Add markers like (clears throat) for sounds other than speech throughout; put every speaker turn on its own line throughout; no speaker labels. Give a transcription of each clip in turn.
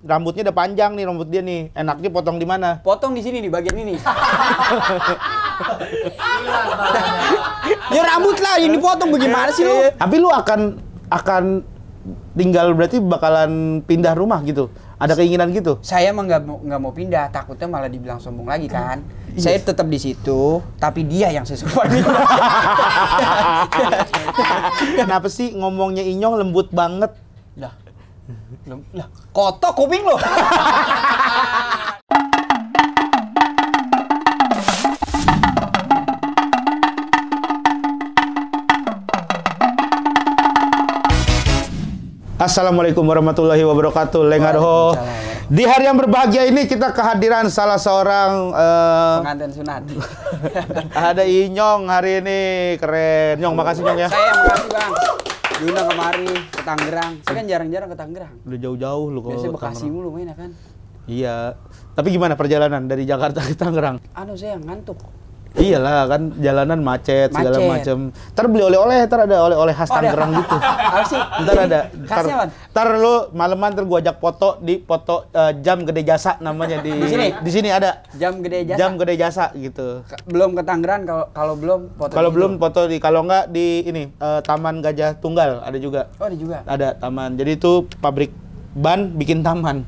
rambutnya udah panjang nih rambut dia nih. Enaknya potong di mana?
Potong di sini nih, bagian ini.
(laughs) ya rambut lah ini potong bagaimana sih lu? Iya. Tapi lu akan akan tinggal berarti bakalan pindah rumah gitu. Ada keinginan gitu? Saya emang nggak mau nggak mau pindah, takutnya malah dibilang sombong lagi kan. Yes. Iya. Saya tetap di situ, tapi dia yang saya suka. (laughs) Kenapa sih ngomongnya Inyong lembut banget? lah kotok kuping lo (laughs) Assalamualaikum warahmatullahi wabarakatuh. Lengarho. Di hari yang berbahagia ini kita kehadiran salah seorang uh, pengantin sunat. (laughs) ada Inyong hari ini keren. Nyong makasih Nyong ya. Saya makasih Bang
diundang kemari ke Tangerang. Saya kan jarang-jarang ke Tangerang.
Udah jauh-jauh lu kalau Biasanya Bekasi mulu main kan. Iya. Tapi gimana perjalanan dari Jakarta ke Tangerang?
Anu saya ngantuk.
Iyalah kan jalanan macet, macet. segala macam. Ntar beli oleh-oleh, ntar ada oleh-oleh khas oh, Tangerang gitu. (laughs) Apa sih? Ntar ada. Ntar, ntar lu malaman ntar gua ajak foto di foto uh, jam gede jasa namanya di, di sini. Di sini ada. Jam gede jasa. Jam gede jasa gitu. belum ke Tangerang kalau kalau belum foto. Kalau belum foto di kalau enggak di ini uh, Taman Gajah Tunggal ada juga. Oh, ada juga. Ada taman. Jadi itu pabrik ban bikin taman.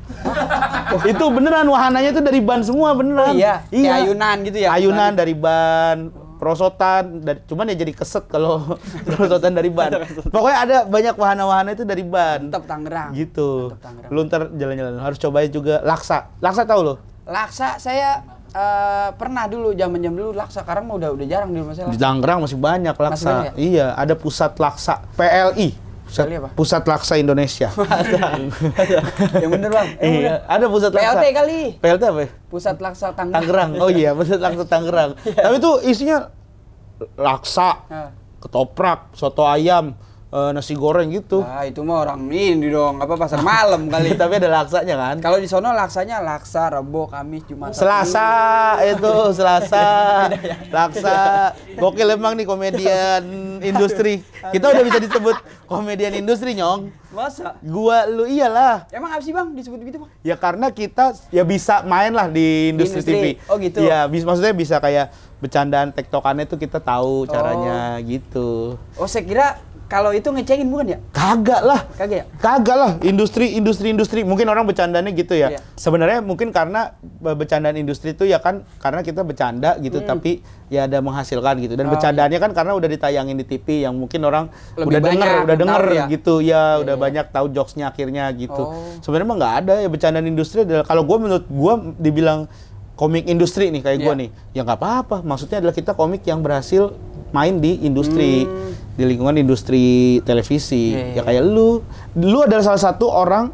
(laughs) itu beneran wahananya itu dari ban semua beneran. Oh, iya. iya. Kayak ayunan gitu ya. Ayunan Bukan. dari ban, perosotan dari cuman ya jadi keset kalau (laughs) perosotan dari ban. (laughs) Pokoknya ada banyak wahana-wahana itu dari ban. Tetap Tangerang. Gitu. Tangerang. Lu ntar jalan-jalan harus cobain juga laksa. Laksa tahu lo?
Laksa saya uh, pernah dulu zaman jam dulu laksa sekarang udah udah jarang di rumah saya. Laksa. Di Tangerang
masih banyak laksa. Masih banyak? Ya? Iya, ada pusat laksa PLI. Pusat, kali apa? Pusat Laksa Indonesia.
(laughs) yang bener bang. eh, bener.
ada pusat laksa. PLT kali. PLT apa? Ya?
Pusat Laksa Tanggerang. Tangerang. Oh
iya, pusat Laksa Tangerang. (laughs) Iya. Tapi itu isinya laksa, ketoprak, soto ayam, uh, nasi goreng gitu. Ah itu mah orang ini dong, apa pasar malam kali. (laughs) Tapi ada laksanya kan? Kalau di sono laksanya laksa Rebo, Kamis, cuma Selasa (laughs) itu Selasa. Iya, iya, iya. laksa. Gokil emang nih komedian (laughs) industri. Kita udah bisa disebut komedian industri, Nyong. Masa? Gua lu iyalah.
Emang apa sih, Bang, disebut begitu Bang?
Ya karena kita ya bisa main lah di industri, industri. TV. Oh gitu. Ya, bis maksudnya bisa kayak bercandaan tektokannya itu kita tahu oh. caranya oh. gitu. Oh, saya kira kalau itu ngecengin bukan ya? Kagak lah. Kagak ya? Kagak lah. Industri, industri, industri. Mungkin orang bercandanya gitu ya. Iya. Sebenarnya mungkin karena bercandaan industri itu ya kan karena kita bercanda gitu, hmm. tapi ya ada menghasilkan gitu. Dan oh, bercandanya iya. kan karena udah ditayangin di TV yang mungkin orang Lebih udah denger, udah denger ya? gitu ya, iya, udah iya. banyak tahu jokesnya akhirnya gitu. Oh. Sebenarnya mah nggak ada ya bercandaan industri. Kalau gue menurut gue dibilang komik industri nih kayak yeah. gue iya. nih, ya nggak apa-apa. Maksudnya adalah kita komik yang berhasil main di industri hmm. di lingkungan industri televisi yeah, iya. ya kayak lu lu adalah salah satu orang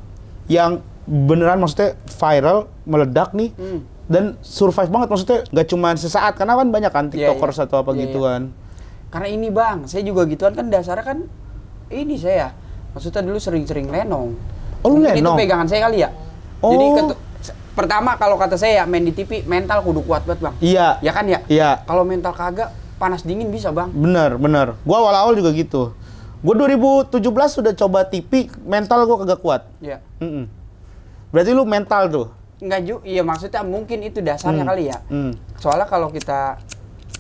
yang beneran maksudnya viral meledak nih hmm. dan survive banget maksudnya nggak cuma sesaat karena kan banyak kan iya, iya. tiktokers yeah, yeah. atau apa yeah, gitu kan karena ini bang saya juga gituan kan dasarnya kan
ini saya maksudnya dulu sering-sering lenong oh Mungkin lenong itu pegangan saya kali ya oh. jadi pertama kalau kata saya ya main di TV mental kudu kuat banget bang iya ya kan ya iya kalau mental kagak panas dingin bisa bang
bener bener gue awal awal juga gitu gue 2017 sudah coba TV mental gue kagak kuat Iya. mm -mm. berarti lu mental tuh
Enggak juga, iya maksudnya mungkin itu dasarnya mm. kali ya. Mm. Soalnya kalau kita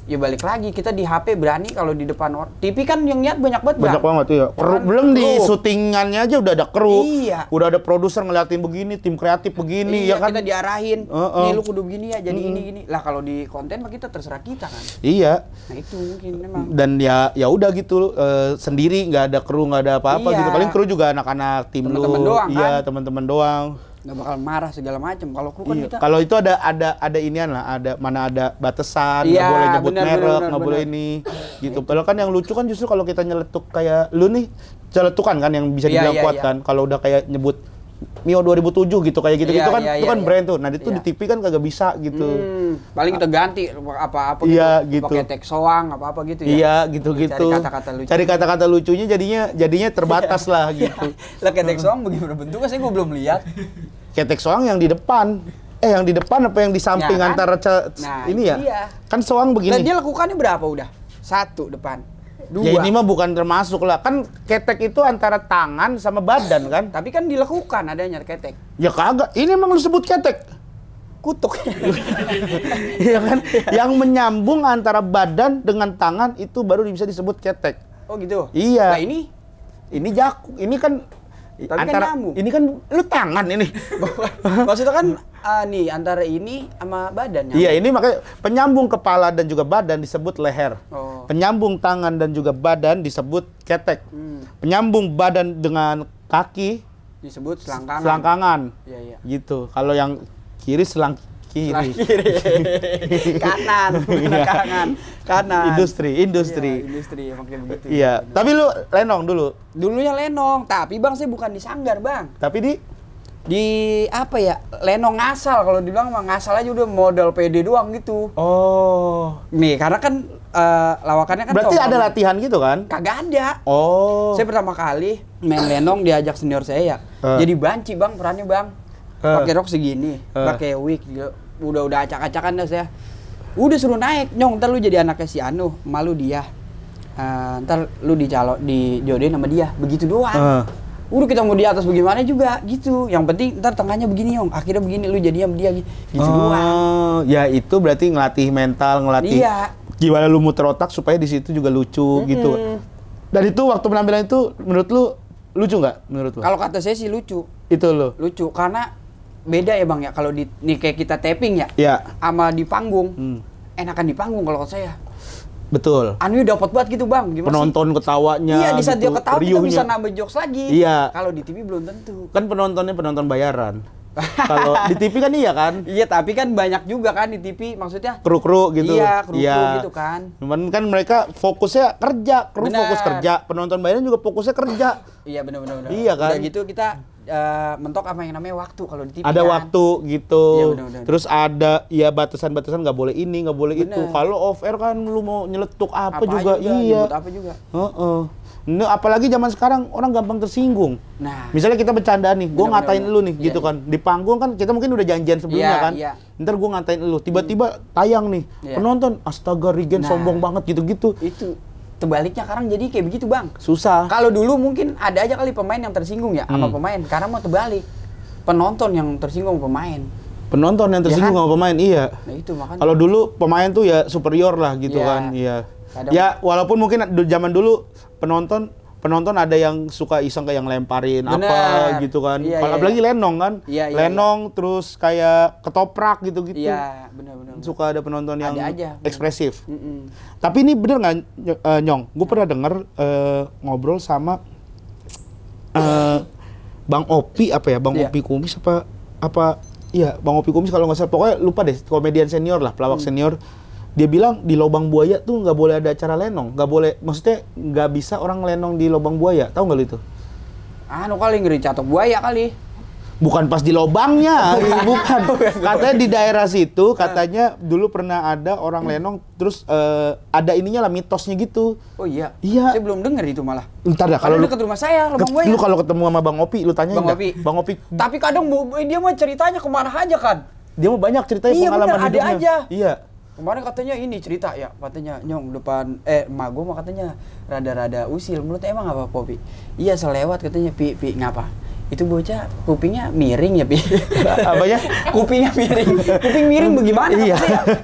ya balik lagi kita di HP berani kalau di depan orang. TV kan yang niat banyak banget. Banyak
banget tuh ya. Kru, kan, belum kru. di syutingannya aja udah ada kru. Iya. Udah ada produser ngeliatin begini, tim kreatif begini iya, ya kan. kita diarahin. Uh -uh. Nih lu kudu
begini ya, jadi mm -hmm. ini ini. Lah kalau di konten mah kita terserah
kita kan. Iya. Nah itu mungkin
memang. Dan ya ya udah gitu uh, sendiri nggak ada kru, nggak ada apa-apa iya. gitu. Paling kru juga anak-anak tim temen -temen lu. Doang, iya, kan? teman-teman doang
nggak bakal marah segala macam kalau kru kan iya. kita kalau
itu ada ada ada inian lah ada mana ada batasan nggak iya, boleh nyebut bener, merek nggak boleh ini gitu kalau kan yang lucu kan justru kalau kita nyeletuk kayak lu nih celetukan kan yang bisa iya, dibilang iya, kuat iya. kan kalau udah kayak nyebut Mio 2007 gitu kayak gitu gitu kan itu kan brand tuh nah itu di TV kan kagak bisa gitu
hmm, paling kita ganti apa-apa gitu, gitu. pakai teks soang apa-apa gitu ya iya gitu-gitu cari kata-kata lucu cari
kata-kata lucunya jadinya jadinya terbatas lah gitu (laughs) lah kayak teks soang bagaimana bentuknya sih gua belum lihat ketek soang yang di depan eh yang di depan apa yang di samping ya kan? antara nah, ini ya iya. kan soang
begini dan dia lakukannya berapa udah satu depan
dua ya ini mah bukan termasuk lah kan ketek itu antara tangan sama badan kan (laughs) tapi kan dilakukan adanya ketek ya kagak ini emang lu sebut ketek kutuk (laughs) ya kan yang menyambung antara badan dengan tangan itu baru bisa disebut ketek oh gitu iya nah ini ini jaku. ini kan tapi kan antara, kan nyamuk. Ini kan lu tangan ini. (laughs) Maksudnya kan
uh, nih antara ini sama badan nyamuk. Iya, ini
makanya penyambung kepala dan juga badan disebut leher. Oh. Penyambung tangan dan juga badan disebut ketek. Hmm. Penyambung badan dengan kaki
disebut selangkangan. Selangkangan. Iya, iya.
Gitu. Kalau yang kiri selang kiri, kiri. (laughs) kiri. Iya. kanan kanan kanan industri industri iya, industri makanya begitu iya ya. tapi lu lenong
dulu dulunya lenong tapi bang saya bukan di sanggar bang tapi di di apa ya lenong ngasal kalau dibilang mah ngasal aja udah modal PD doang gitu oh nih karena kan uh, lawakannya kan berarti ada latihan gitu kan kagak ada oh saya pertama kali main lenong diajak senior saya ya uh. jadi banci bang perannya bang Eh. pakai rok segini uh. pakai wig gitu ya. udah udah acak-acakan dah saya udah suruh naik nyong ntar lu jadi anaknya si Anu malu dia uh, ntar lu di jodohin sama dia begitu doang uh. udah kita mau di atas bagaimana juga gitu yang penting ntar tengahnya begini nyong akhirnya begini lu jadi sama dia gitu uh,
doang ya itu berarti ngelatih mental ngelatih iya. gimana lu muter otak supaya di situ juga lucu mm -hmm. gitu dan itu waktu penampilan itu menurut lu lucu nggak menurut lu kalau kata
saya sih lucu
itu lo lucu karena
beda ya bang ya kalau di nih kayak kita tapping ya, ya. sama di panggung. Hmm. Enakan di panggung kalau saya.
Betul. Anu
dapat buat gitu bang. Gimana penonton
sih? ketawanya. Iya di saat gitu, dia ketawa kita bisa nambah
jokes lagi. Iya. Kalau di TV belum tentu.
Kan penontonnya penonton bayaran. (laughs) kalau di TV kan iya kan? Iya, tapi kan banyak juga kan di TV, maksudnya
kru-kru gitu. Iya, kru-kru iya. gitu kan.
Cuman kan mereka fokusnya kerja, kru bener. fokus kerja, penonton bayaran juga fokusnya kerja.
iya, benar benar Iya kan? Udah gitu kita uh,
mentok apa yang namanya waktu kalau di TV ada kan? waktu gitu ya, bener, bener. terus ada ya batasan-batasan nggak -batasan, boleh ini nggak boleh bener. itu kalau off air kan lu mau nyeletuk apa, apa juga, juga iya apa juga uh -uh. Nah, apalagi zaman sekarang orang gampang tersinggung. Nah, misalnya kita bercanda nih, gue ngatain lu nih, iya, gitu iya. kan. Di panggung kan kita mungkin udah janjian sebelumnya iya, kan. Ntar gue ngatain lu, tiba-tiba hmm. tayang nih, yeah. penonton, astaga Regen nah, sombong banget gitu-gitu. Itu terbaliknya sekarang jadi kayak begitu bang. Susah. Kalau
dulu mungkin ada aja kali pemain yang tersinggung ya hmm. sama pemain. Karena mau terbalik. Penonton yang tersinggung pemain.
Penonton yang ya tersinggung ya kan? sama pemain, iya.
Nah itu makanya. Kalau dulu
pemain tuh ya superior lah gitu ya. kan, iya. ya walaupun mungkin zaman dulu penonton penonton ada yang suka iseng kayak yang lemparin Bener. apa gitu kan. Iya, iya, apalagi iya. lenong kan. Iya, iya, lenong iya. terus kayak ketoprak gitu-gitu. Iya, benar-benar. Suka ada penonton yang aja, ekspresif. Mm -mm. Tapi ini bener nggak uh, Nyong? Gue pernah denger uh, ngobrol sama uh, Bang Opi apa ya? Bang iya. Opi Kumis apa apa Iya, Bang Opi Kumis kalau nggak salah pokoknya lupa deh komedian senior lah, pelawak hmm. senior dia bilang di lobang buaya tuh nggak boleh ada acara lenong nggak boleh maksudnya nggak bisa orang lenong di lobang buaya tahu nggak lu itu Ah, anu kali ngeri catok buaya kali bukan pas di lobangnya (laughs) gitu, bukan. (laughs) bukan katanya di daerah situ ah. katanya dulu pernah ada orang hmm. lenong terus uh, ada ininya lah mitosnya gitu oh iya iya saya belum dengar itu malah ntar dah kalau lu ke rumah saya lubang buaya lu kalau ketemu sama bang opi lu tanya bang opi bang opi tapi kadang dia mau ceritanya kemana aja kan dia mau banyak ceritanya iya, pengalaman bener, ada aja iya Kemarin katanya ini
cerita ya, katanya nyong depan eh emak gue mah katanya rada-rada usil. mulut emang apa Popi? Iya selewat katanya pi pi ngapa? Itu bocah kupingnya miring ya pi.
(laughs) apa ya? (laughs) kupingnya miring. Kuping miring bagaimana? Iya.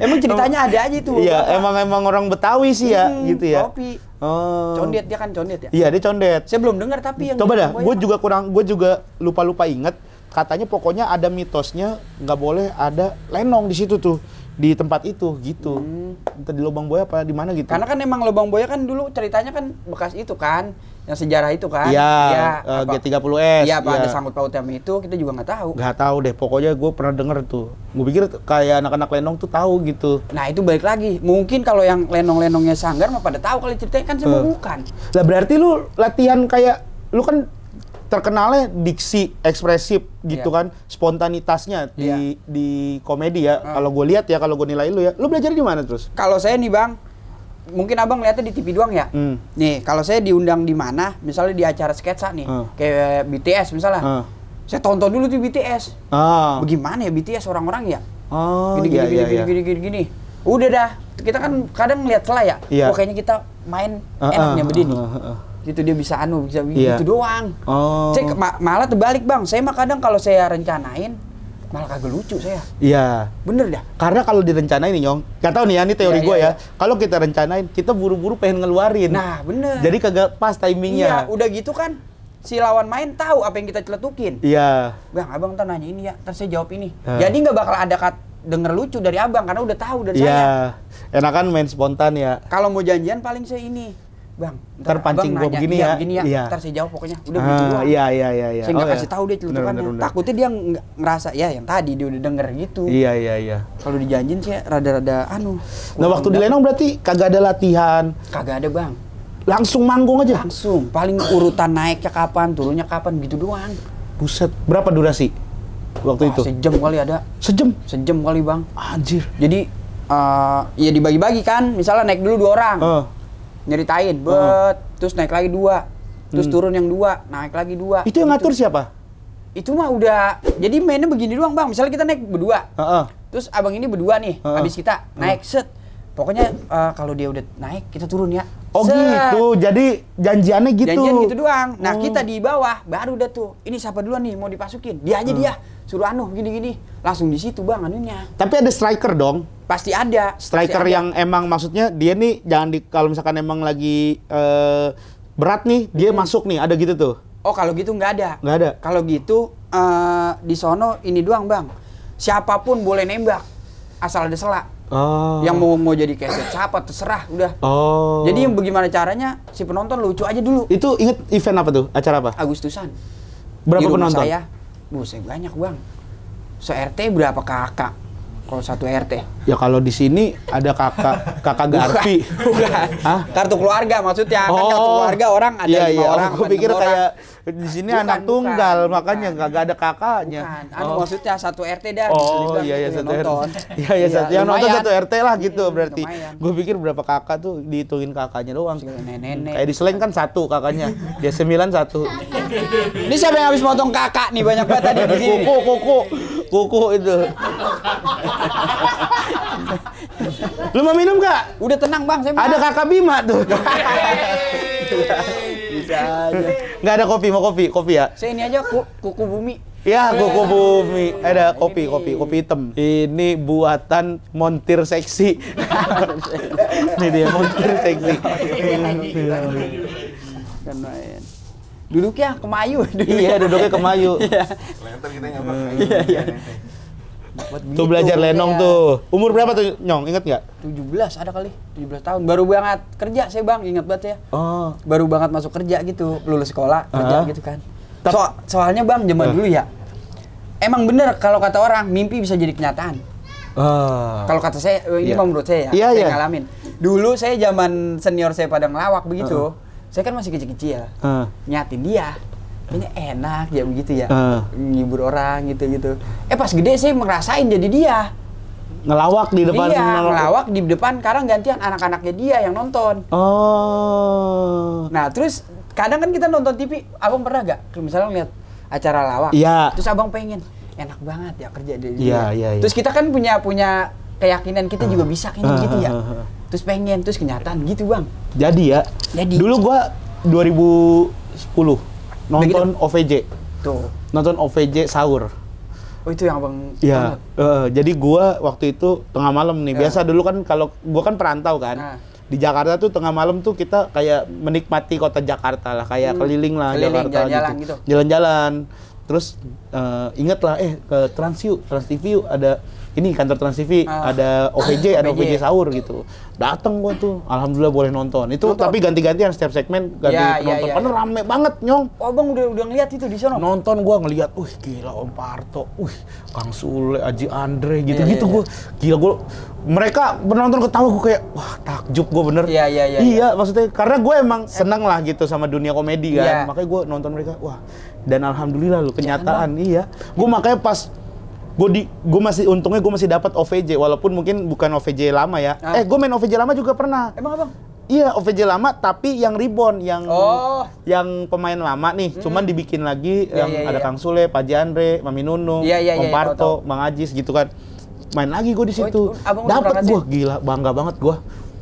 Emang ceritanya ada aja itu. Iya, emang emang orang Betawi sih ya, hmm, gitu ya. Popi. Oh. Condet
dia kan condet ya? Iya dia
condet. Saya belum dengar tapi yang. Coba dah, gue juga kurang, gue juga lupa lupa inget. Katanya pokoknya ada mitosnya nggak boleh ada lenong di situ tuh di tempat itu gitu hmm. di lubang buaya apa di mana gitu karena kan emang lubang buaya kan dulu ceritanya kan bekas itu kan yang
sejarah itu kan iya ya, uh,
G30S iya apa ya. ada iya. sangkut
pautnya sama itu kita juga nggak tahu nggak
tahu deh pokoknya gue pernah denger tuh gue pikir kayak anak-anak lenong tuh tahu gitu nah itu balik lagi mungkin kalau yang lenong-lenongnya sanggar mah pada tahu kalau ceritanya kan semua uh. bukan lah berarti lu latihan kayak lu kan terkenalnya diksi ekspresif gitu yeah. kan spontanitasnya di yeah. di komedi ya uh. kalau gue lihat ya kalau gue nilai lu ya lu belajar di mana terus kalau
saya nih bang mungkin abang lihatnya di TV doang ya mm. nih kalau saya diundang di mana misalnya di acara sketsa nih uh. kayak BTS misalnya uh. saya tonton dulu tuh BTS
uh. bagaimana
ya BTS orang-orang ya
oh,
gini, gini, iya, gini, iya. gini iya. gini
gini gini udah dah kita kan kadang lihat celah ya yeah. Iya. oh, kita main uh, enaknya begini uh, uh gitu dia bisa anu bisa yeah. gitu iya. doang
oh. cek ma
malah terbalik bang saya mah kadang kalau saya rencanain malah kagak lucu saya iya yeah. bener dah
karena kalau direncanain nih nyong gak tau nih ya ini iya, teori yeah, gue yeah, ya yeah. kalau kita rencanain kita buru-buru pengen ngeluarin nah bener jadi kagak pas timingnya iya udah
gitu kan si lawan main tahu apa yang kita celetukin iya yeah. bang abang ntar nanya ini ya Terus saya jawab ini Yeah. jadi nggak bakal ada kat denger lucu dari abang karena udah tahu dari yeah.
saya enakan main spontan ya
kalau mau janjian paling saya ini Bang, ntar, terpancing gue begini iya, ya. Begini ya. Iya. Ntar saya jawab pokoknya. Udah begitu ah, doang. Iya, iya,
iya, iya. Saya nggak oh, iya. kasih iya. tahu dia celutukannya. Gitu
Takutnya dia ngerasa ya yang tadi dia udah denger gitu. Iya, iya,
iya. Kalau dijanjin sih ya, rada-rada anu. Nah, waktu di Lenong berarti kagak ada latihan. Kagak ada, Bang. Langsung manggung aja. Langsung. Paling
urutan naiknya kapan, turunnya kapan gitu doang.
Buset. Berapa durasi? Waktu Wah, itu.
Sejam kali ada. Sejam. Sejam kali, Bang. Anjir. Jadi uh, ya dibagi-bagi kan, misalnya naik dulu dua orang. Uh nyeritain hmm. bet uh terus naik lagi dua terus hmm. turun yang dua naik lagi dua itu yang ngatur gitu. siapa itu mah udah jadi mainnya begini doang bang misalnya kita naik berdua uh-uh. terus abang ini berdua nih uh-uh. habis kita naik set pokoknya uh, kalau dia udah naik kita turun ya Oh Set. gitu.
Jadi janjiannya gitu. Janjian gitu doang. Nah, hmm. kita di
bawah baru udah tuh. Ini siapa duluan nih mau dipasukin? Dia aja hmm. dia. Suruh anu gini-gini. Langsung di situ Bang anunya.
Tapi ada striker dong.
Pasti ada. Striker Pasti ada. yang
emang maksudnya dia nih jangan di kalau misalkan emang lagi uh, berat nih, dia hmm. masuk nih. Ada gitu tuh. Oh, kalau gitu nggak ada. Nggak ada. Kalau gitu uh, di sono ini doang,
Bang. Siapapun boleh nembak asal ada selak.
Oh. Yang mau
mau jadi keset siapa terserah udah.
Oh. Jadi yang
bagaimana caranya si penonton lucu aja dulu. Itu inget event
apa tuh? Acara apa? Agustusan. Berapa Di rumah penonton? Saya,
saya banyak bang. Se RT berapa kakak? Kalau satu RT.
Ya kalau di sini ada kakak kakak Garpi.
Bukan. Hah? Kartu keluarga maksudnya. Kan oh. Kan kartu oh. keluarga orang ada ya, lima iya. orang. Aku pikir kayak
di sini bukan, anak tunggal bukan, makanya nggak ada kakaknya. Bukan. oh. maksudnya
satu RT dah. Oh iya iya gitu, satu RT. (laughs)
Iya, iya iya satu yang nonton satu RT lah gitu hmm, berarti. Gue pikir berapa kakak tuh dihitungin kakaknya doang. Nenek. Kayak di gitu seleng kan. kan satu kakaknya. Dia sembilan satu.
(laughs) Ini siapa yang habis
motong kakak nih banyak banget tadi di sini. Kuku kuku kuku itu. (laughs) Lu mau minum gak? Udah tenang bang, saya Ada kakak Bima tuh. Bisa (laughs) aja. Enggak ada kopi, mau kopi, kopi ya.
Saya ini aja ku, kuku bumi.
Iya, kuku bumi. Eh, ada kopi, kopi, kopi hitam. Ini buatan montir seksi.
(laughs)
ini
dia montir seksi. Duduknya kemayu. Iya, duduknya kemayu.
Kelihatan kita Iya,
iya. iya, iya. Gitu, tuh belajar lenong iya. tuh. Umur berapa tuh Nyong? Ingat nggak? 17 ada kali. 17 tahun. Baru banget kerja saya Bang, ingat banget ya. Oh. Baru banget masuk kerja gitu, lulus sekolah, kerja uh -huh. gitu kan. So soalnya Bang zaman uh. dulu ya. Emang bener kalau kata orang mimpi bisa jadi kenyataan.
Uh. Kalau kata saya oh, ini yeah. Iya. menurut saya ya, yeah, saya yeah. ngalamin.
Dulu saya zaman senior saya pada ngelawak begitu. Uh. Saya kan masih kecil-kecil. Uh. Nyatin dia. Ini enak ya begitu ya uh. ngibur orang gitu gitu eh pas gede saya merasain jadi dia
ngelawak di depan iya, ngelawak. ngelawak
di depan karena gantian anak-anaknya dia yang nonton oh nah terus kadang kan kita nonton TV abang pernah gak misalnya ngeliat acara lawak iya terus abang pengen enak banget ya kerja di iya, dia iya, iya, iya. terus kita kan punya punya keyakinan kita uh, juga bisa kayaknya uh, gitu ya
terus pengen terus kenyataan gitu bang jadi ya jadi dulu gua 2010 nonton Begitu. OVJ. Tuh. Nonton OVJ sahur.
Oh itu yang abang.
Iya.
Uh, jadi gua waktu itu tengah malam nih. Iya. Biasa yeah. dulu kan kalau gua kan perantau kan. Nah. Di Jakarta tuh tengah malam tuh kita kayak menikmati kota Jakarta lah, kayak hmm. keliling lah keliling, Jakarta jalan-jalan gitu. gitu. Jalan-jalan. Gitu. Terus uh, lah eh ke Trans TransTVU ada ini kantor Trans TV uh, ah. ada OVJ, (coughs) ada OVJ sahur gitu. Dateng gua tuh, alhamdulillah boleh nonton. Itu nonton. tapi ganti-gantian setiap segmen ganti ya, ya penonton. Ya, ya, ya. rame banget, Nyong. Oh, Bang udah udah ngeliat itu di sana. Nonton gua ngeliat, uh gila Om Parto, uh Kang Sule, Aji Andre gitu-gitu ya, ya, ya. gua. Gila gua mereka penonton ketawa gue kayak wah takjub gue bener iya iya iya iya maksudnya karena gue emang eh. seneng lah gitu sama dunia komedi kan ya. makanya gue nonton mereka wah dan alhamdulillah lo kenyataan Jangan. iya, kan, iya. gue makanya pas gue di gue masih untungnya gue masih dapat OVJ walaupun mungkin bukan OVJ lama ya. Ah. Eh gue main OVJ lama juga pernah. Emang abang? Iya OVJ lama tapi yang ribbon yang oh. yang pemain lama nih hmm. cuman dibikin lagi yeah, yang yeah, ada yeah. Kang Sule, Pak Jandre, Mami Nunung, yeah, yeah, Om yeah, iya, Parto, yeah, Bang Ajis gitu kan main lagi gue di oh, situ. Dapat gue gila, bangga banget gue.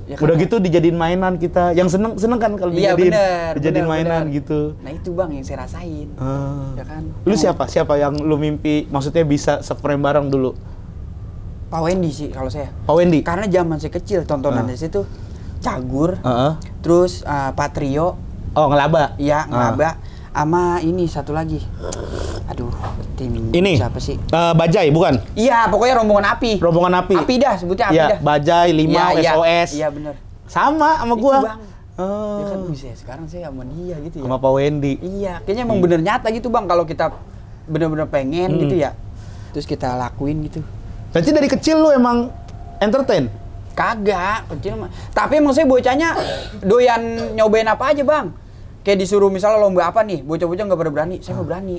Ya, udah gitu dijadiin mainan kita. Yang seneng seneng kan kalau ya, dijadiin bener, dijadiin bener, mainan bener. gitu. Nah itu bang yang saya rasain. Uh. Ya kan. Lu nah. siapa siapa yang lu mimpi maksudnya bisa seframe bareng dulu? Pak Wendy sih kalau saya. Pak Wendy. Karena zaman saya kecil tontonan uh.
situ Cagur, uh -uh. terus uh, Patrio. Oh ngelaba. ya ngelaba. Uh sama ini satu lagi. Aduh, tim ini siapa sih?
Uh, bajai bukan? Iya, pokoknya rombongan api. Rombongan api. Api dah sebutnya api ya, dah. Bajai, lima ya, SOS. Iya, ya, bener. Sama sama gua. Itu bang. Oh. Ya kan bisa sekarang saya sama dia gitu ya. Sama Pak Wendy. Iya, kayaknya emang hmm. bener
nyata gitu Bang kalau kita bener-bener pengen hmm. gitu ya.
Terus kita lakuin gitu. Berarti dari kecil lu emang entertain?
Kagak, kecil mah. Tapi emang saya bocahnya doyan nyobain apa aja, Bang kayak disuruh misalnya lomba apa nih bocah-bocah nggak pada berani saya nggak ah. berani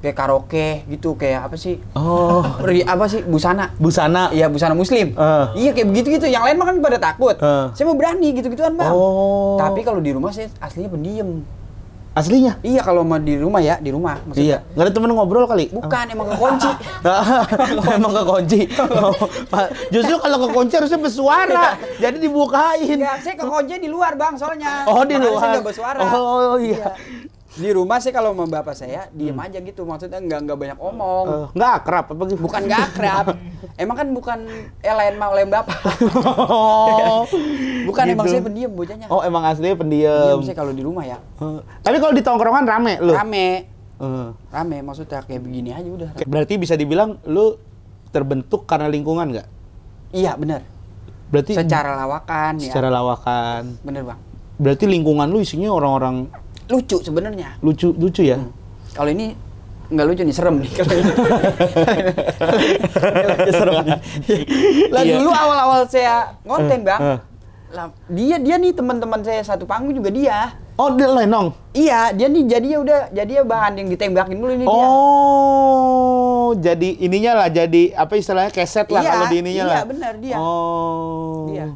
kayak karaoke gitu kayak apa sih oh Pergi, (laughs) apa sih busana busana iya busana muslim uh. iya kayak begitu gitu yang lain mah kan pada takut uh. saya mau berani gitu gituan bang oh. tapi kalau di rumah saya aslinya pendiam Aslinya? Iya kalau mau di rumah ya, di rumah maksudnya. Iya. Gak ada temen ngobrol kali? Bukan, emang kekunci.
(laughs) emang kekunci. Oh, Justru kalau kekunci harusnya bersuara. Iya. jadi dibukain. Enggak, iya,
saya kekunci di luar, Bang, soalnya. Oh, di luar. bersuara. Oh, iya. iya di rumah sih kalau sama bapak saya hmm. diem hmm. aja gitu maksudnya nggak nggak banyak omong uh, nggak akrab apa gitu bukan nggak akrab (laughs) emang kan bukan eh lain mau lain bapak (laughs)
oh,
bukan gitu. emang saya pendiam bocahnya
oh emang asli pendiam pendiam sih kalau di rumah ya uh,
tapi kalau di tongkrongan rame lu rame uh. rame maksudnya kayak begini aja udah
rame. berarti bisa dibilang lu terbentuk karena lingkungan nggak iya benar berarti secara
lawakan ya. secara ya.
lawakan bener bang berarti lingkungan lu isinya orang-orang lucu sebenarnya. Lucu lucu ya. Hmm. Kalau ini nggak lucu nih serem nih (laughs)
serem nih. lah iya. dulu
awal-awal saya ngonten bang, lah dia dia nih teman-teman saya satu panggung juga dia. Oh, dia Lenong? Iya, dia nih jadi ya udah jadi
ya bahan yang ditembakin dulu ini oh, dia. Oh, jadi ininya lah jadi apa istilahnya keset lah iya, kalau di ininya iya, lah. Iya, benar dia. Oh. Dia.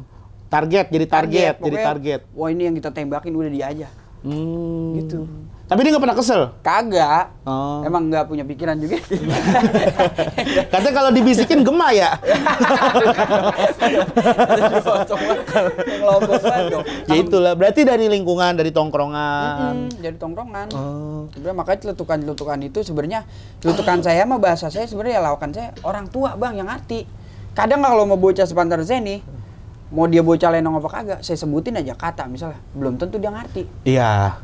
Target jadi target, target jadi target.
Wah, ini yang kita tembakin udah dia aja.
Hmm. Gitu. Tapi dia gak pernah kesel? Kagak. Oh. Emang gak punya pikiran juga. (laughs) Katanya kalau dibisikin gema ya. ya itulah. Berarti dari lingkungan, dari tongkrongan. Mm-hmm,
dari tongkrongan. Oh. Sebenarnya makanya celutukan-celutukan itu sebenarnya celutukan saya mah bahasa saya sebenarnya lawakan saya orang tua bang yang ngerti. Kadang kalau mau bocah sepantar saya nih, mau dia bocah lenong apa kagak, saya sebutin aja kata misalnya, belum tentu dia ngerti.
Iya.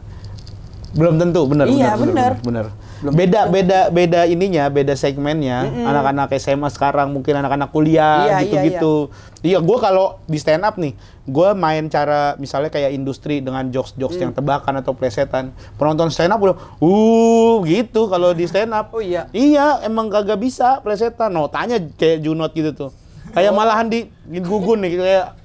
Belum tentu, benar. Iya, benar. Benar. Beda tentu. beda beda ininya, beda segmennya. Mm-mm. Anak-anak SMA sekarang mungkin anak-anak kuliah iya, gitu-gitu. Iya, iya. iya gue kalau di stand up nih, gue main cara misalnya kayak industri dengan jokes-jokes mm. yang tebakan atau plesetan. Penonton stand up udah, uh gitu kalau di stand up. Oh iya. Iya, emang kagak bisa plesetan. No, tanya kayak Junot gitu tuh. Kayak oh. malahan di gugun nih kayak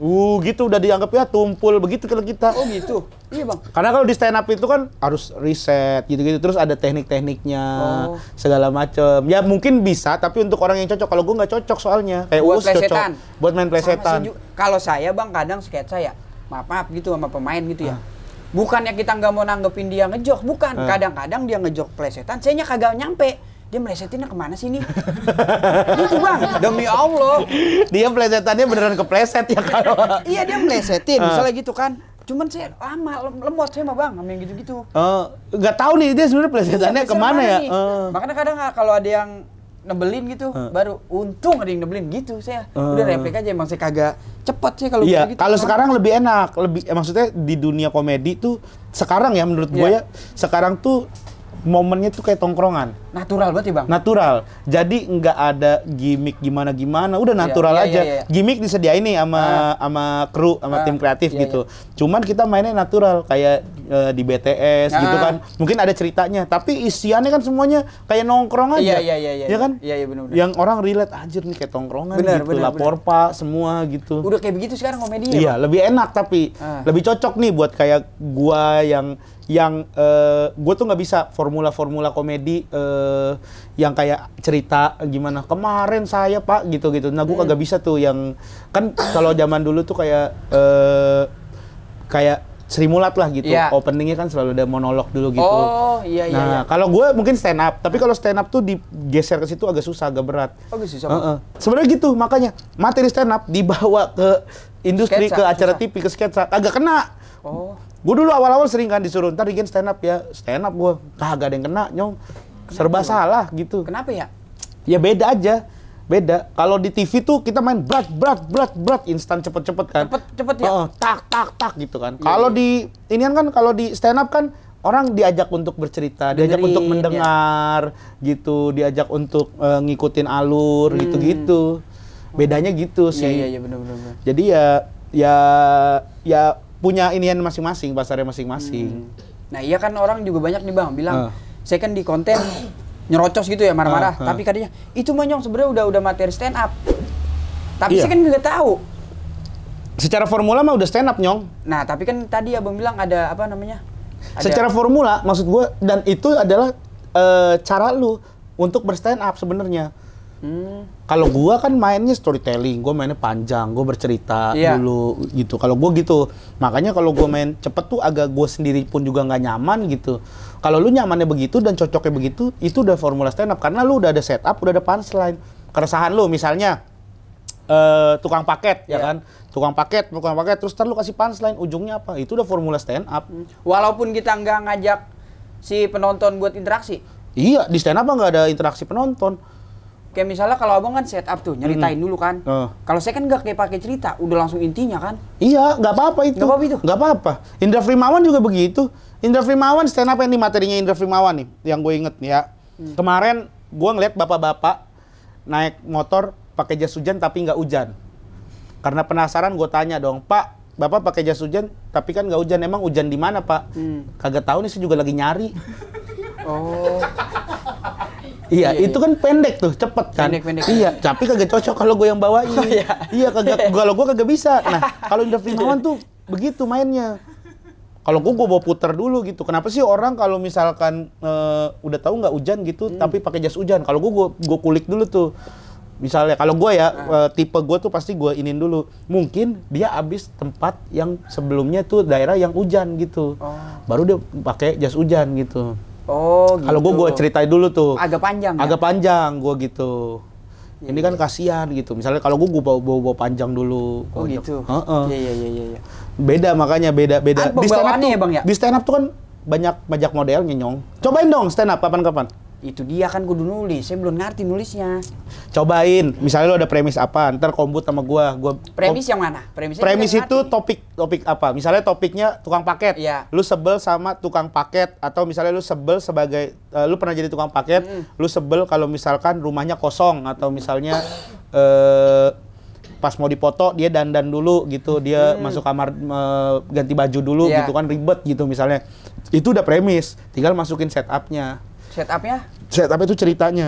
Uh, gitu udah dianggap ya tumpul begitu kalau kita. Oh gitu. Iya bang. Karena kalau di stand up itu kan harus riset gitu-gitu terus ada teknik-tekniknya oh. segala macem. Ya mungkin bisa tapi untuk orang yang cocok kalau gue nggak cocok soalnya kayak buat us cocok buat main plesetan. Kalau
saya bang kadang sketsa ya maaf maaf gitu sama pemain gitu ya. Ah. Bukannya kita nggak mau nanggepin dia ngejok, bukan. Ah. Kadang-kadang ah. dia ngejok plesetan, saya kagak nyampe dia melesetinnya kemana sih ini?
itu bang, demi Allah. Dia melesetannya beneran kepleset ya kalau. iya dia melesetin, ah. misalnya
gitu kan. Cuman saya lama, lemot saya mah bang, sama gitu-gitu. Uh, oh,
gak tahu nih dia sebenarnya pelesetannya iya, kemana ya. Oh.
Makanya kadang ah, kalau ada yang nebelin gitu, ah. baru untung ada yang nebelin gitu saya. Udah replik aja emang saya kagak cepet sih kalau iya, gitu. Kalau sekarang
lebih enak, lebih ya, maksudnya di dunia komedi tuh sekarang ya menurut yeah. gue iya. ya, sekarang tuh momennya tuh kayak tongkrongan Natural berarti bang? Natural. Jadi nggak ada gimmick gimana gimana. Udah iya, natural iya, iya, aja. Iya, iya, gimmick disediain nih sama ah. sama kru, sama ah. tim kreatif iya, gitu. Cuman kita mainnya natural kayak uh, di BTS gitu ah. gitu kan. Mungkin ada ceritanya, tapi isiannya kan semuanya kayak nongkrong aja. Iya iya iya. Iya kan? Iya iya benar. Yang orang relate aja nih kayak tongkrongan bener, gitu, bener, lapor bener. semua gitu. Udah kayak begitu sekarang
komedi ya. Iya, lebih enak
tapi ah. lebih cocok nih buat kayak gua yang yang uh, eh, gue tuh nggak bisa formula-formula komedi uh, uh, yang kayak cerita gimana kemarin saya pak gitu-gitu. Nah gue hmm. kagak bisa tuh yang kan kalau zaman dulu tuh kayak uh, kayak Sri Mulat lah gitu. Yeah. Openingnya kan selalu ada monolog dulu gitu. Oh iya iya. Nah iya. kalau gue mungkin stand up, tapi kalau stand up tuh digeser ke situ agak susah, agak berat. Oh, agak Uh -uh. Sebenarnya gitu makanya materi stand up dibawa ke industri sketsa, ke acara susah. TV ke sketsa agak kena. Oh. Gue dulu awal-awal sering kan disuruh ntar bikin stand up ya stand up gue kagak ada yang kena nyong serba salah gitu. Kenapa ya? Ya beda aja. Beda. Kalau di TV tuh kita main berat berat berat berat instan cepet-cepet kan. Cepet cepet ya. Oh, tak tak tak gitu kan. Iya, kalau iya. di ini kan kalau di stand up kan orang diajak untuk bercerita, Dengerin, diajak untuk iya. mendengar ya. gitu, diajak untuk uh, ngikutin alur hmm. gitu-gitu. Hmm. Bedanya gitu sih. Iya iya yeah, benar benar. Jadi ya ya ya punya inian masing-masing, pasarnya masing-masing. Hmm. Nah, iya kan
orang juga banyak nih Bang bilang uh saya kan di konten nyerocos gitu ya marah-marah uh, uh. tapi katanya itu mah nyong sebenarnya udah udah materi stand up tapi iya. saya kan nggak tahu secara formula mah udah stand up nyong nah tapi kan tadi abang bilang ada apa namanya ada... secara formula
maksud gue dan itu adalah uh, cara lu untuk berstand up sebenarnya Hmm. Kalau gua kan mainnya storytelling, gua mainnya panjang, gua bercerita yeah. dulu gitu. Kalau gua gitu, makanya kalau gua main cepet tuh agak gua sendiri pun juga nggak nyaman gitu. Kalau lu nyamannya begitu dan cocoknya begitu, itu udah formula stand up karena lu udah ada setup, udah ada punchline. Keresahan lu misalnya uh, tukang paket yeah. ya iya. kan tukang paket tukang paket terus terus lu kasih punchline ujungnya apa itu udah formula stand up walaupun kita nggak ngajak si penonton buat interaksi iya di stand up nggak ada interaksi penonton
kayak misalnya kalau abang kan set up tuh nyeritain hmm. dulu kan uh. kalau saya kan nggak kayak pakai cerita udah langsung intinya kan
iya nggak apa-apa itu nggak apa-apa itu nggak apa-apa Indra Frimawan juga begitu Indra Frimawan stand up yang di materinya Indra Frimawan nih yang gue inget ya hmm. kemarin gue ngeliat bapak-bapak naik motor pakai jas hujan tapi nggak hujan karena penasaran gue tanya dong pak bapak pakai jas hujan tapi kan nggak hujan emang hujan di mana pak hmm. kagak tahu nih saya juga lagi nyari oh Iya, iya, itu iya. kan pendek tuh, cepet kan. Pendek, pendek. Iya, tapi kagak cocok kalau gue yang bawain. (laughs) Oh, iya. iya, kagak (laughs) kalau gue kagak bisa. Nah, (laughs) kalau Indra Firmawan tuh begitu mainnya. Kalau gue gue bawa puter dulu gitu. Kenapa sih orang kalau misalkan uh, udah tahu nggak hujan gitu, hmm. tapi pakai jas hujan. Kalau gue gue kulik dulu tuh. Misalnya kalau gue ya nah. tipe gue tuh pasti gue inin dulu. Mungkin dia abis tempat yang sebelumnya tuh daerah yang hujan gitu. Oh. Baru dia pakai jas hujan gitu.
Oh, gitu. Kalau gue gue
ceritain dulu tuh. Agak panjang. Ya? Agak ya? panjang gue gitu. Iya, ini ya. kan iya. kasihan gitu. Misalnya kalau gue gue bawa, bawa, bawa panjang dulu. Oh panjang. gitu. Iya, iya iya iya iya. Beda makanya beda beda. Di stand up ya, tuh, ya bang ya. Di stand up tuh kan banyak banyak model nyong. Cobain dong stand up kapan-kapan itu dia kan kudu nulis saya belum ngerti nulisnya cobain misalnya lo ada premis apa ntar kombut sama gue gua premis
yang mana premis premis itu
ngerti. topik topik apa misalnya topiknya tukang paket ya. lu sebel sama tukang paket atau misalnya lu sebel sebagai uh, lu pernah jadi tukang paket mm. lu sebel kalau misalkan rumahnya kosong atau misalnya uh, pas mau dipoto dia dandan dulu gitu dia hmm. masuk kamar uh, ganti baju dulu yeah. gitu kan ribet gitu misalnya itu udah premis tinggal masukin setupnya Setupnya? Setupnya itu ceritanya,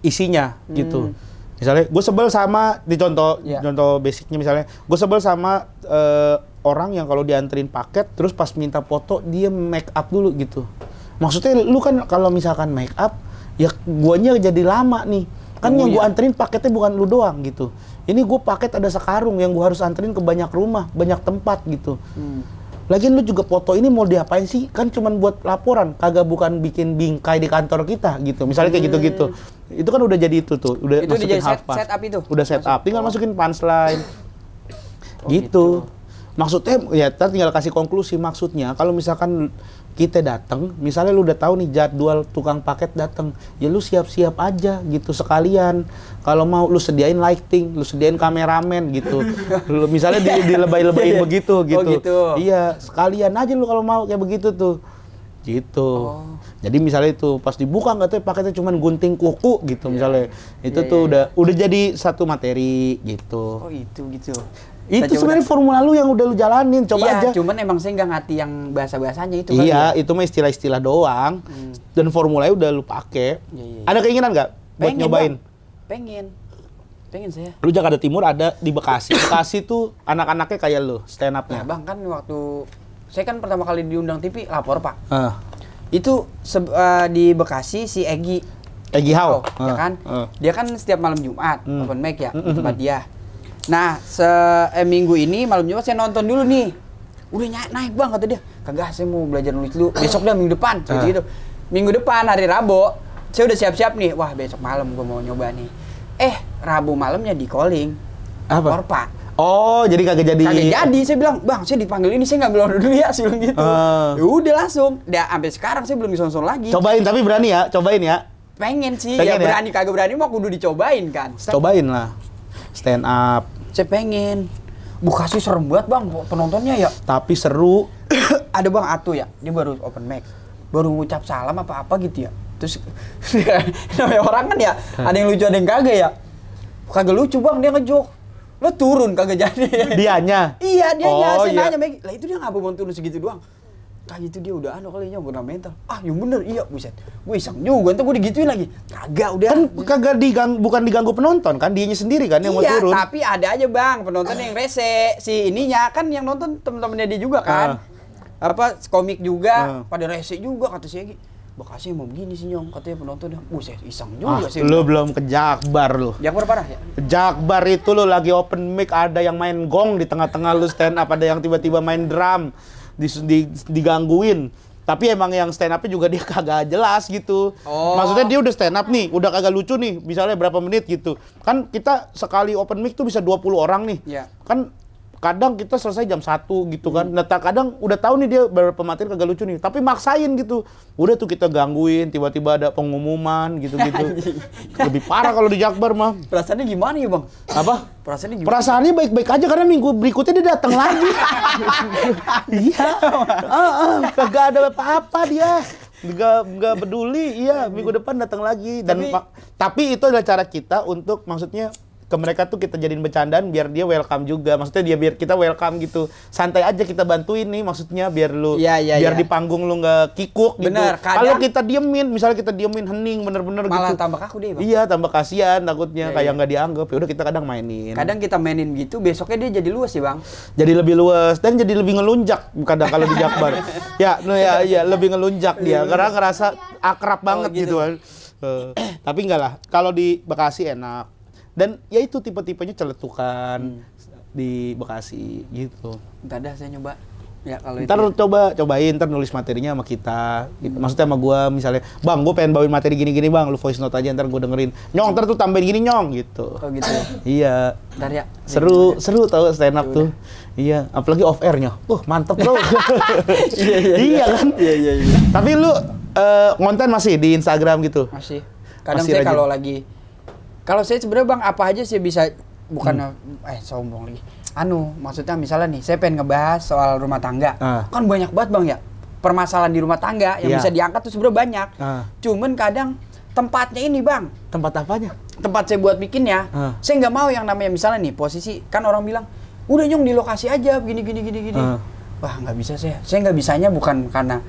isinya hmm. gitu. Misalnya, gue sebel sama di contoh yeah. contoh basicnya misalnya, gue sebel sama uh, orang yang kalau dianterin paket, terus pas minta foto dia make up dulu gitu. Maksudnya lu kan kalau misalkan make up, ya guanya jadi lama nih. Kan oh, yang iya. anterin paketnya bukan lu doang gitu. Ini gue paket ada sekarung yang gue harus anterin ke banyak rumah, banyak tempat gitu. Hmm Lagian lu juga foto ini mau diapain sih? Kan cuman buat laporan, kagak bukan bikin bingkai di kantor kita gitu. Misalnya kayak hmm. gitu-gitu. Hmm. Itu kan udah jadi itu tuh, udah itu masukin half set, set up itu. Udah set Masuk, up, tinggal oh. masukin punchline. Oh, gitu. gitu. Maksudnya ya tinggal kasih konklusi maksudnya kalau misalkan kita datang, misalnya lu udah tahu nih jadwal tukang paket datang, ya lu siap-siap aja gitu sekalian. Kalau mau lu sediain lighting, lu sediain kameramen gitu. (laughs) Lu misalnya di, dilebay-lebayin iya. begitu oh, gitu. Oh, gitu. Iya, sekalian aja lu kalau mau kayak begitu tuh. Gitu. Oh. Jadi misalnya itu pas dibuka nggak tuh paketnya cuman gunting kuku gitu yeah. misalnya. Itu yeah, tuh yeah. Iya. udah udah jadi satu materi gitu. Oh, itu gitu. Itu sebenarnya formula lu yang udah lu jalanin, coba iya, aja. cuman emang saya nggak ngerti yang bahasa-bahasanya itu Iya, kan, itu mah istilah-istilah doang. Hmm. Dan formulanya udah lu pakai. Iya, iya, iya. Ada keinginan nggak buat nyobain? Bang.
Pengen. Pengen saya.
Lu Jakarta Timur ada di Bekasi. Bekasi tuh anak-anaknya kayak lu stand up ya Nah, bang
kan waktu saya kan pertama kali diundang TV lapor, Pak. Uh. Itu uh, di Bekasi si Egi Egi Hao, oh, uh, ya kan? Uh. Dia kan setiap malam Jumat, hmm. open mic ya, mm -hmm. tempat hmm. dia. Nah, se eh, minggu ini malam Jumat saya nonton dulu nih. Udah naik, naik bang kata dia. Kagak saya mau belajar nulis dulu. Besok dah minggu depan. Gitu, gitu. Minggu depan hari Rabu, saya udah siap-siap nih. Wah, besok malam gue mau nyoba nih. Eh, Rabu malamnya di calling. Apa? Korpa.
Oh, jadi kagak jadi. Kagak
jadi, saya bilang, "Bang, saya dipanggil ini, saya nggak bilang dulu ya," sih gitu. Uh. Ya udah langsung. Dah sampai sekarang saya belum disonson lagi. Cobain tapi berani ya, cobain ya. Pengen sih, ya pengen ya, ya berani kagak berani mau kudu dicobain kan. Cobain
lah. Stand up, saya pengen sih
serem banget bang penontonnya ya tapi seru (coughs) ada bang Atu ya dia baru open mic baru ngucap salam apa apa gitu ya terus (laughs) namanya orang kan ya ada yang lucu ada yang kagak ya kagak lucu bang dia ngejok lo turun kagak jadi dianya iya dia oh, iya. nanya lah itu dia nggak mau turun segitu doang kayak itu dia udah anu kali nyobot
mental ah yang bener iya buset gue iseng juga ntar gue digituin lagi kagak udah kan kagak digang bukan diganggu penonton kan dianya sendiri kan yang iya, mau turun tapi ada aja bang penonton
yang rese si ininya kan yang nonton temen-temennya dia juga kan uh. apa komik juga uh. pada rese juga kata si Egi Bekasi mau begini sih nyong katanya penonton buset iseng juga ah, sih lu
belum ke Jakbar lu Jakbar parah ya Jakbar itu lu lagi open mic ada yang main gong di tengah-tengah lu stand up ada yang tiba-tiba main drum digangguin tapi emang yang stand up-nya juga (laughs) dia kagak jelas gitu. Oh. Maksudnya dia udah stand up nih, udah kagak lucu nih, misalnya berapa menit gitu. Kan kita sekali open mic tuh bisa 20 orang nih. Yeah. Kan kadang kita selesai jam satu gitu kan. Hmm. Nah, kadang udah tahu nih dia beberapa materi kagak lucu nih, tapi maksain gitu. Udah tuh kita gangguin, tiba-tiba ada pengumuman gitu-gitu. (laughs) Lebih parah kalau di Jakbar mah. Perasaannya gimana ya, Bang? Apa? Perasaannya gimana? Perasaannya baik-baik aja karena minggu berikutnya dia datang lagi. (laughs) iya. Heeh, uh, uh, kagak ada apa-apa dia. Nggak, nggak peduli, iya minggu depan datang lagi dan tapi, tapi itu adalah cara kita untuk maksudnya ke mereka tuh kita jadiin bercandaan biar dia welcome juga. Maksudnya dia biar kita welcome gitu. Santai aja kita bantuin nih maksudnya biar lu ya, ya, biar ya. di panggung lu nggak kikuk Bener, gitu. Kalau kita diemin, misalnya kita diemin hening bener-bener Malah gitu. tambah kaku deh, Bang. Iya, tambah kasihan takutnya ya, kayak iya. nggak ya. dianggap. Ya udah kita kadang mainin. Kadang kita mainin gitu, besoknya dia jadi luas sih, Bang. Jadi lebih luas dan jadi lebih ngelunjak kadang kalau di Jakbar. (laughs) ya, no, ya, ya lebih ngelunjak dia karena ngerasa akrab banget oh, gitu. gitu Uh, tapi enggak lah. Kalau di Bekasi enak dan ya itu tipe-tipenya celetukan hmm. di Bekasi gitu. Entar dah saya nyoba. Ya kalau ntar itu ya. coba cobain ntar nulis materinya sama kita gitu. hmm. maksudnya sama gua misalnya bang gua pengen bawain materi gini gini bang lu voice note aja ntar gua dengerin nyong ntar tuh tambahin gini nyong gitu oh gitu ya? (clears throat) iya ntar ya seru ya. seru tau stand up ya, tuh iya apalagi off airnya uh mantep bro (laughs) iya, iya, iya, iya kan iya iya iya tapi lu uh, eh, ngonten masih di Instagram gitu masih kadang masih sih kalau lagi
kalau saya sebenarnya bang apa aja sih bisa bukan hmm. eh sombong lagi. Anu maksudnya misalnya nih saya pengen ngebahas soal rumah tangga. Uh. Kan banyak banget bang ya permasalahan di rumah tangga yang yeah. bisa diangkat tuh sebenarnya banyak. Uh. Cuman kadang tempatnya ini bang. Tempat apanya? Tempat saya buat bikinnya. Uh. Ah. Saya nggak mau yang namanya misalnya nih posisi kan orang bilang udah nyong di lokasi aja begini gini gini gini. Uh. Wah nggak bisa saya. Saya nggak bisanya bukan karena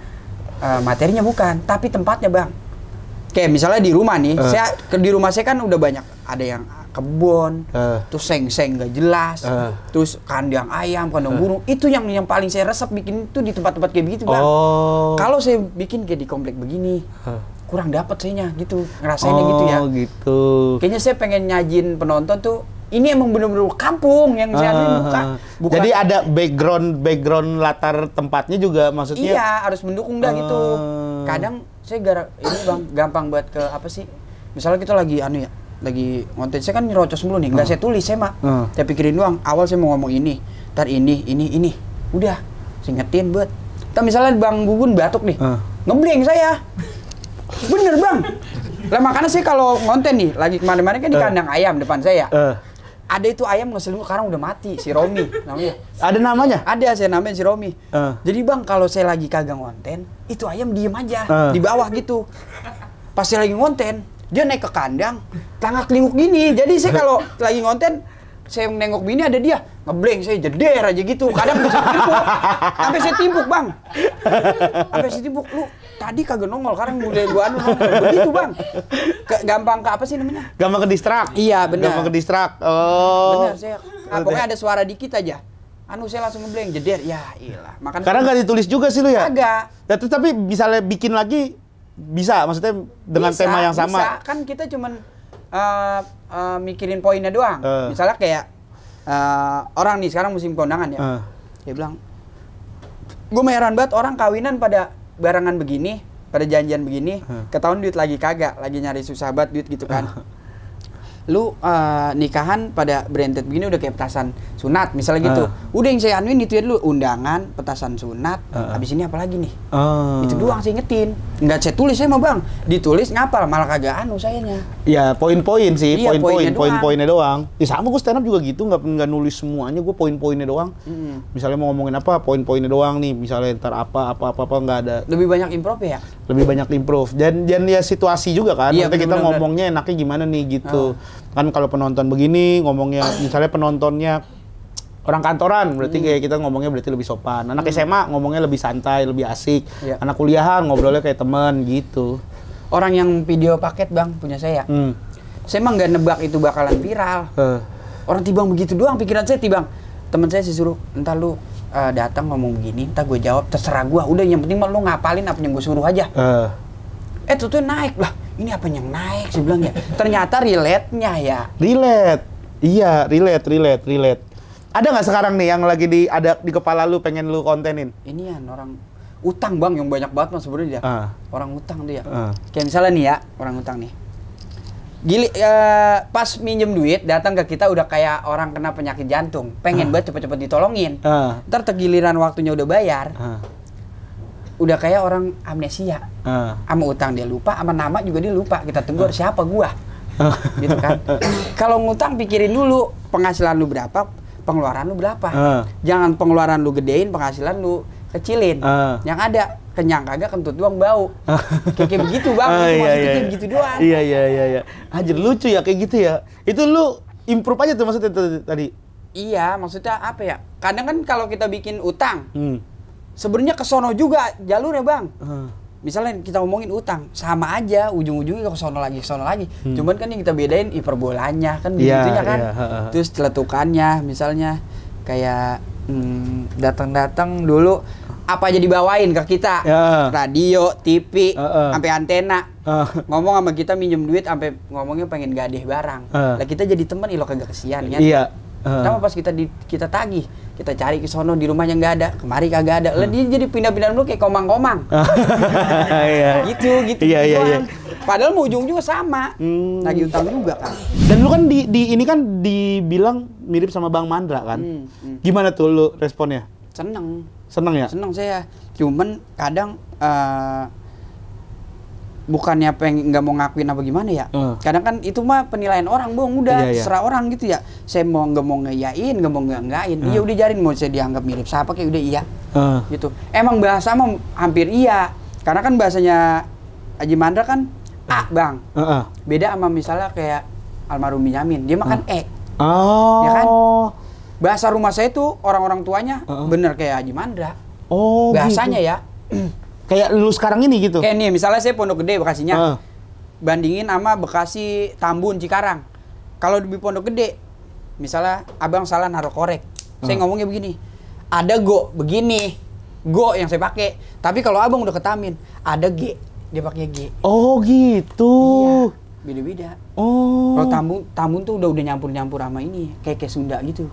uh, materinya bukan, tapi tempatnya bang kayak misalnya di rumah nih, uh. saya di rumah saya kan udah banyak ada yang kebun, uh. terus seng-seng gak jelas, uh. terus kandang ayam, kandang uh. burung, itu yang yang paling saya resep bikin itu di tempat-tempat kayak begitu bang. Oh. Kalau saya bikin kayak di komplek begini, uh. kurang dapat sayanya gitu, ngerasainnya oh, gitu ya. Oh,
gitu. Kayaknya
saya pengen nyajin penonton tuh ini emang bener-bener kampung yang saya uh, buka.
bukan. Jadi ada background background latar tempatnya juga maksudnya. Iya,
harus mendukung dah uh. gitu. Kadang saya gara ini bang gampang buat ke apa sih misalnya kita lagi anu ya lagi ngonten saya kan nyerocos mulu nih nggak uh. saya tulis saya mah uh. saya pikirin doang awal saya mau ngomong ini tar ini ini ini udah saya buat tapi misalnya bang Gugun batuk nih uh. saya bener bang lah makanya sih kalau ngonten nih lagi kemana-mana kan di ah. kandang ayam depan saya uh ada itu ayam ngeselin karena udah mati si Romi namanya. Ada namanya? Ada saya namanya si Romi. Uh. Jadi bang kalau saya lagi kagak ngonten, itu ayam diem aja uh. di bawah gitu. Pas saya lagi ngonten, dia naik ke kandang, tangga kelinguk gini. Jadi saya kalau (laughs) lagi ngonten, saya nengok bini ada dia ngebleng saya jeder aja gitu kadang bisa timpuk sampai saya timbuk bang
sampai saya
timbuk lu
tadi kagak nongol sekarang udah gua anu nongol begitu bang ke, gampang ke apa sih namanya
gampang ke distrak iya benar gampang ke distrak oh benar saya nah, pokoknya ada
suara dikit aja anu saya langsung ngebleng jeder ya ilah makan karena nggak ditulis
juga sih lu ya agak ya, nah, tapi misalnya bikin lagi bisa maksudnya dengan bisa, tema yang sama bisa.
kan kita cuman uh, uh, mikirin poinnya doang uh. misalnya kayak uh, orang nih sekarang musim kondangan ya uh. dia bilang gue heran banget orang kawinan pada barangan begini pada janjian begini, ketahuan duit lagi kagak, lagi nyari susah banget duit gitu kan lu uh, nikahan pada branded begini udah kayak petasan sunat misalnya gitu. Uh. Udah yang saya anuin itu ya dulu undangan, petasan sunat, uh. habis ini apa lagi nih?
Uh. Itu doang
sih ingetin.
nggak saya tulis saya mau Bang. Ditulis ngapal malah kagak anu sayanya. Ya poin-poin sih, iya, poin-poin, poin-poinnya doang. doang. Ya sama gue stand up juga gitu, nggak nggak nulis semuanya, gue poin-poinnya doang. Mm. Misalnya mau ngomongin apa, poin-poinnya doang nih. Misalnya ntar apa apa apa apa nggak ada. Lebih banyak improv ya? Lebih banyak improv Dan dan ya situasi juga kan. ya, Nanti kita bener kita ngomongnya enaknya gimana nih gitu. Uh kan kalau penonton begini ngomongnya misalnya penontonnya orang kantoran berarti hmm. kayak kita ngomongnya berarti lebih sopan anak hmm. SMA ngomongnya lebih santai lebih asik ya. anak kuliahan ngobrolnya kayak temen gitu orang yang video paket bang punya saya hmm. saya emang nggak
nebak itu bakalan viral uh. orang tiba begitu doang pikiran saya tiba teman saya disuruh entah lu uh, datang ngomong begini entah gue jawab terserah gue udah yang penting mah lu ngapalin apa yang gue suruh aja uh eh tuh naik lah ini apa yang naik saya bilang ya ternyata relate nya ya
relate iya relate relate relate ada nggak sekarang nih yang lagi di ada di kepala lu pengen lu kontenin
ini ya orang
utang bang yang banyak banget mas sebenarnya
uh.
orang utang dia uh. kayak misalnya nih ya orang utang nih Gili, uh, pas minjem duit datang ke kita udah kayak orang kena penyakit jantung, pengen uh. banget cepet-cepet ditolongin. Uh. Ntar tergiliran waktunya udah bayar, uh udah kayak orang amnesia uh. Ah. ama utang dia lupa ama nama juga dia lupa kita tunggu uh. Ah. siapa gua
(laughs) gitu kan
kalau ngutang pikirin dulu penghasilan lu berapa pengeluaran lu berapa uh. jangan pengeluaran lu gedein penghasilan lu kecilin uh. yang ada kenyang kagak kentut doang bau
(laughs) kayak begitu bang uh, iya,
iya. kayak iya. begitu doang iya iya iya iya
anjir lucu ya kayak gitu ya itu lu improve aja tuh maksudnya tadi
iya maksudnya apa ya kadang kan kalau kita bikin utang hmm sebenarnya sono juga jalurnya bang uh. misalnya kita ngomongin utang sama aja ujung-ujungnya ke sono lagi sono lagi hmm. cuman kan yang kita bedain hiperbolanya kan yeah, iya, kan yeah. Iya, terus celetukannya misalnya kayak hmm, datang-datang dulu apa aja dibawain ke kita yeah. radio TV uh, uh. sampai antena uh. ngomong sama kita minjem duit sampai ngomongnya pengen gadeh barang uh. lah kita jadi teman ilo kagak kesian kan iya
uh. Kenapa
pas kita di, kita tagih kita cari ke sono di rumahnya nggak ada kemari kagak ada lah hmm. dia jadi pindah-pindah dulu kayak komang-komang
(laughs) iya. gitu gitu iya, iya, iya.
padahal mau ujung juga sama hmm. lagi utang juga kan dan lu kan di, di ini kan dibilang mirip sama bang Mandra kan hmm, hmm. gimana tuh lu responnya seneng seneng ya seneng saya cuman kadang uh,
bukannya pengen nggak mau ngakuin apa gimana ya uh. kadang kan itu mah penilaian orang buang udah yeah, yeah. serah orang gitu ya saya mau nggak mau ngeyain nggak mau nggak nggain uh. ya hmm. udah jarin mau saya dianggap mirip siapa kayak udah iya uh. gitu emang bahasa mah hampir iya karena kan bahasanya Aji Mandra kan A bang uh -uh. beda sama misalnya kayak almarhum Yamin dia makan uh. E
oh ya kan
bahasa rumah saya tuh orang-orang tuanya uh -uh. bener kayak Aji Mandra
oh gitu. bahasanya gitu. ya
(clears throat) Kayak lu sekarang ini gitu. Kayak nih, misalnya saya Pondok Gede Bekasinya. Uh. Bandingin sama Bekasi Tambun Cikarang. Kalau di Pondok Gede, misalnya abang salah naruh korek. Uh. Saya ah. ngomongnya begini. Ada go begini. Go yang saya pakai. Tapi kalau abang udah ketamin, ada G. Dia pakai G.
Oh, gitu. Iya. Beda-beda. Oh. Kalau Tambun,
Tambun tuh udah udah nyampur-nyampur sama ini, kayak kayak Sunda gitu.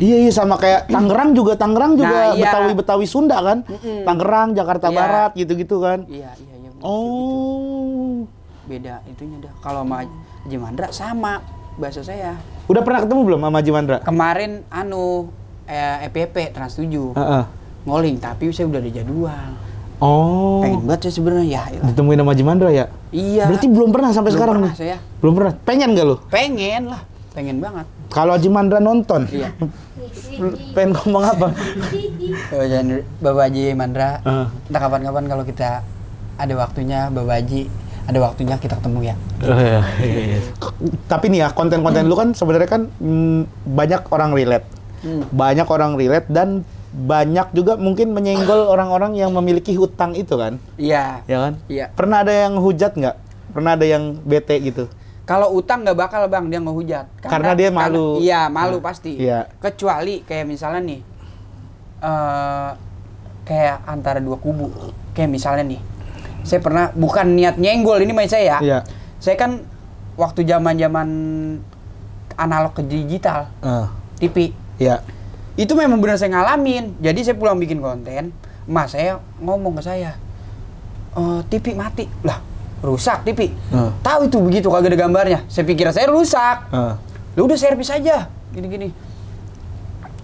Iya iya sama kayak Tangerang juga Tangerang juga nah, iya. Betawi Betawi Sunda kan. Mm -mm. Tangerang Jakarta yeah. Barat gitu-gitu kan. Iya iya iya. Oh. Gitu.
Beda itunya
dah. Kalau sama Haji Mandra
sama bahasa saya.
Udah pernah ketemu belum sama Haji Mandra?
Kemarin anu eh, EPP Trans 7. Uh -uh. Ngoling tapi saya udah ada jadwal.
Oh. Pengen banget saya sebenarnya ya. Ilah. Ditemuin sama Jimandra ya?
Iya. Berarti belum pernah sampai belum sekarang pernah nih. saya.
Belum pernah. Pengen gak lo?
Pengen lah pengen banget
kalau Haji Mandra nonton iya.
(laughs)
pengen ngomong apa
Bapak Haji Mandra uh. Ah. kita kapan-kapan kalau kita ada
waktunya Bapak Haji ada waktunya kita ketemu ya. Oh, iya. Iya, iya. Tapi nih ya konten-konten lu kan sebenarnya kan mm, banyak orang relate, hmm. banyak orang relate dan banyak juga mungkin menyenggol orang-orang yang memiliki hutang itu kan? Iya. Ya kan? Iya. Pernah ada yang hujat nggak? Pernah ada yang bete gitu? Kalau utang nggak bakal bang dia ngehujat. Karena, karena dia malu. Karena, iya malu hmm. pasti. Iya.
Kecuali kayak misalnya nih, uh, kayak antara dua kubu. Kayak misalnya nih, saya pernah bukan niat nyenggol ini main saya ya. Iya. Saya kan waktu zaman zaman analog ke digital, uh. Ah. TV. Iya. Itu memang benar saya ngalamin. Jadi saya pulang bikin konten, mas saya ngomong ke saya, uh, eh, TV mati lah rusak TV. Uh. Tahu itu begitu kagak ada gambarnya. Saya pikir saya rusak. Uh. Lu ya udah servis aja. Gini-gini.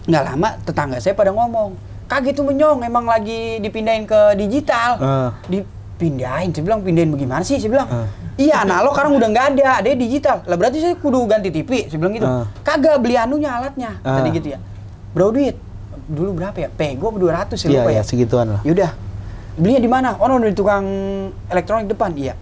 Nggak lama tetangga saya pada ngomong. Kagak itu menyong emang lagi dipindahin ke digital. Uh. Dipindahin. Saya bilang pindahin bagaimana sih? Saya bilang. Uh. Iya analog sekarang udah nggak ada, ada digital. Lah berarti saya kudu ganti TV, saya bilang gitu. Uh. Kagak beli anunya alatnya. Uh. Tadi gitu ya. Bro duit. Dulu berapa ya? Pego 200 ya, iya, lupa ya. Iya, segituan lah. Yaudah, belinya di mana oh di tukang elektronik depan iya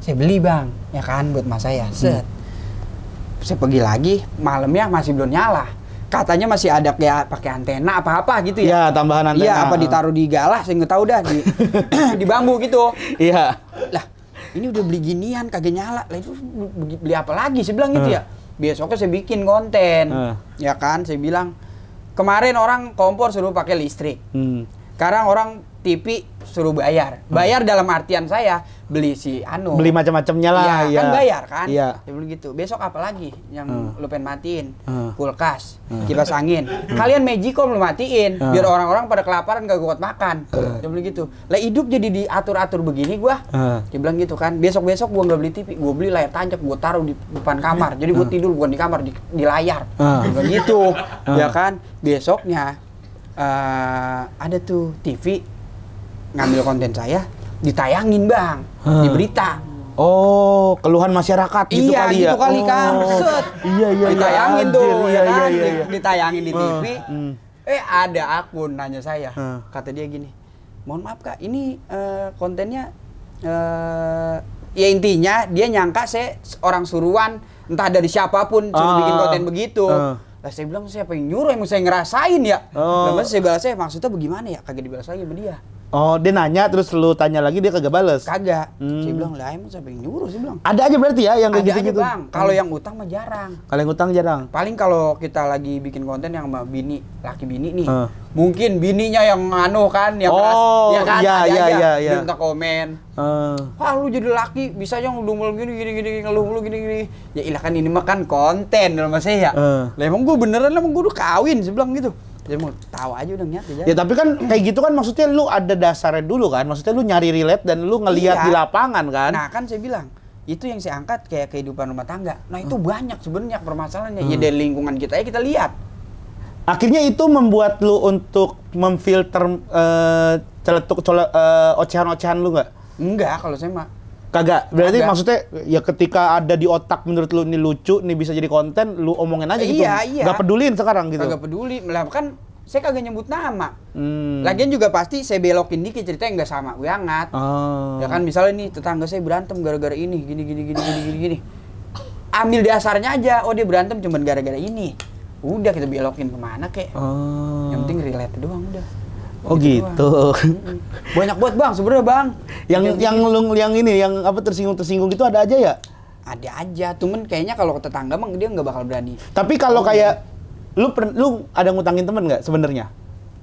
saya beli bang ya kan buat mas saya hmm. set hmm. saya pergi lagi malamnya masih belum nyala katanya masih ada kayak pakai antena apa apa gitu ya Iya tambahan antena iya apa ditaruh di galah saya nggak tahu dah di (coughs) di bambu gitu iya lah ini udah beli ginian kagak nyala lah itu beli apa lagi saya bilang gitu hmm. ya besoknya saya bikin konten hmm. ya kan saya bilang kemarin orang kompor suruh pakai listrik hmm. sekarang orang TV suruh bayar. Hmm. Bayar dalam artian saya beli si anu. Beli
macam-macamnya lah. Ya, ya, kan iya. bayar kan. Iya. Ya,
gitu. Besok apa lagi yang hmm. lu pengen matiin? Hmm. Kulkas, hmm. kipas angin. Hmm. Kalian Magicom lu matiin hmm. biar orang-orang pada kelaparan gak kuat makan. Hmm. Ya beli gitu. Lah hidup jadi diatur-atur begini gua. Hmm. Dibilang gitu kan. Besok-besok gua nggak beli TV, gua beli layar tancap, gua taruh di depan kamar. Jadi gua hmm. tidur bukan di kamar, di, di layar. Hmm. Begitu. Hmm. Ya kan? Besoknya uh, ada tuh TV ngambil konten saya ditayangin bang
di berita Oh, keluhan masyarakat gitu iya, kali ya. gitu kali oh. kan. Set. Iya, iya, ditayangin iya, tuh, iya, iya, iya, iya. ditayangin iya, ya iya, kan? iya, di
TV. Hmm. Eh, ada akun nanya saya. Hmm. Kata dia gini, "Mohon maaf Kak, ini uh, kontennya uh, ya intinya dia nyangka saya orang suruhan, entah dari siapapun suruh uh, bikin konten begitu." Uh. Lah saya bilang siapa yang nyuruh emang saya ngerasain ya. Oh. Lalu saya balas saya maksudnya bagaimana ya? Kagak dibalas lagi sama dia.
Oh, dia nanya terus lu tanya lagi dia kagak bales. Kagak. Hmm. bilang,
"Lah, emang siapa yang nyuruh?" sih bilang. Ada aja berarti ya yang kayak gitu-gitu. Bang. Kalau hmm. yang utang mah jarang. Kalau yang utang jarang. Paling kalau kita lagi bikin konten yang sama bini, laki bini nih. Uh. Mungkin bininya yang anu kan, yang oh, keras, ya kan, iya, iya, iya, Iya, Dia Minta komen. Uh. Ah, lu jadi laki bisa aja dumul gini gini gini ngeluh lu gini gini. Ya ilah kan ini mah kan konten dalam saya ya. Uh. Lah emang gua beneran lah emang gua udah kawin, bilang gitu. Jadi mau tahu aja udah niat aja. Ya tapi kan kayak
gitu kan maksudnya lu ada dasarnya dulu kan. Maksudnya lu nyari relate dan lu ngelihat iya. di lapangan kan. Nah kan saya bilang
itu yang saya angkat kayak kehidupan rumah tangga. Nah itu hmm. banyak sebenarnya permasalahannya. Ya, hmm. Ya dari lingkungan kita ya kita lihat.
Akhirnya itu membuat lu untuk memfilter uh, celetuk uh, ocehan-ocehan lu nggak? Enggak kalau saya mah Kagak. Berarti maksudnya ya ketika ada di otak menurut lu ini lucu, ini bisa jadi konten, lu omongin aja gitu. Iya, iya. Gak pedulin sekarang gitu. Gak
peduli. Lah kan saya kagak nyebut nama.
Hmm. Lagian
juga pasti saya belokin dikit cerita yang gak sama gue hangat.
Oh. Ya kan
misalnya nih tetangga saya berantem gara-gara ini, gini gini gini gini gini gini. Ambil dasarnya aja, oh dia berantem cuma gara-gara ini. Udah kita belokin kemana kek.
Oh. Yang penting
relate doang udah. Oh gitu. gitu. (laughs) Banyak buat bang, sebenarnya bang. Yang iya, yang iya. lung, yang ini, yang apa tersinggung tersinggung itu ada aja ya? Ada aja, cuman kayaknya kalau tetangga mang dia
nggak bakal berani. Tapi kalau oh, kayak ya. lu per, lu ada ngutangin temen nggak sebenarnya?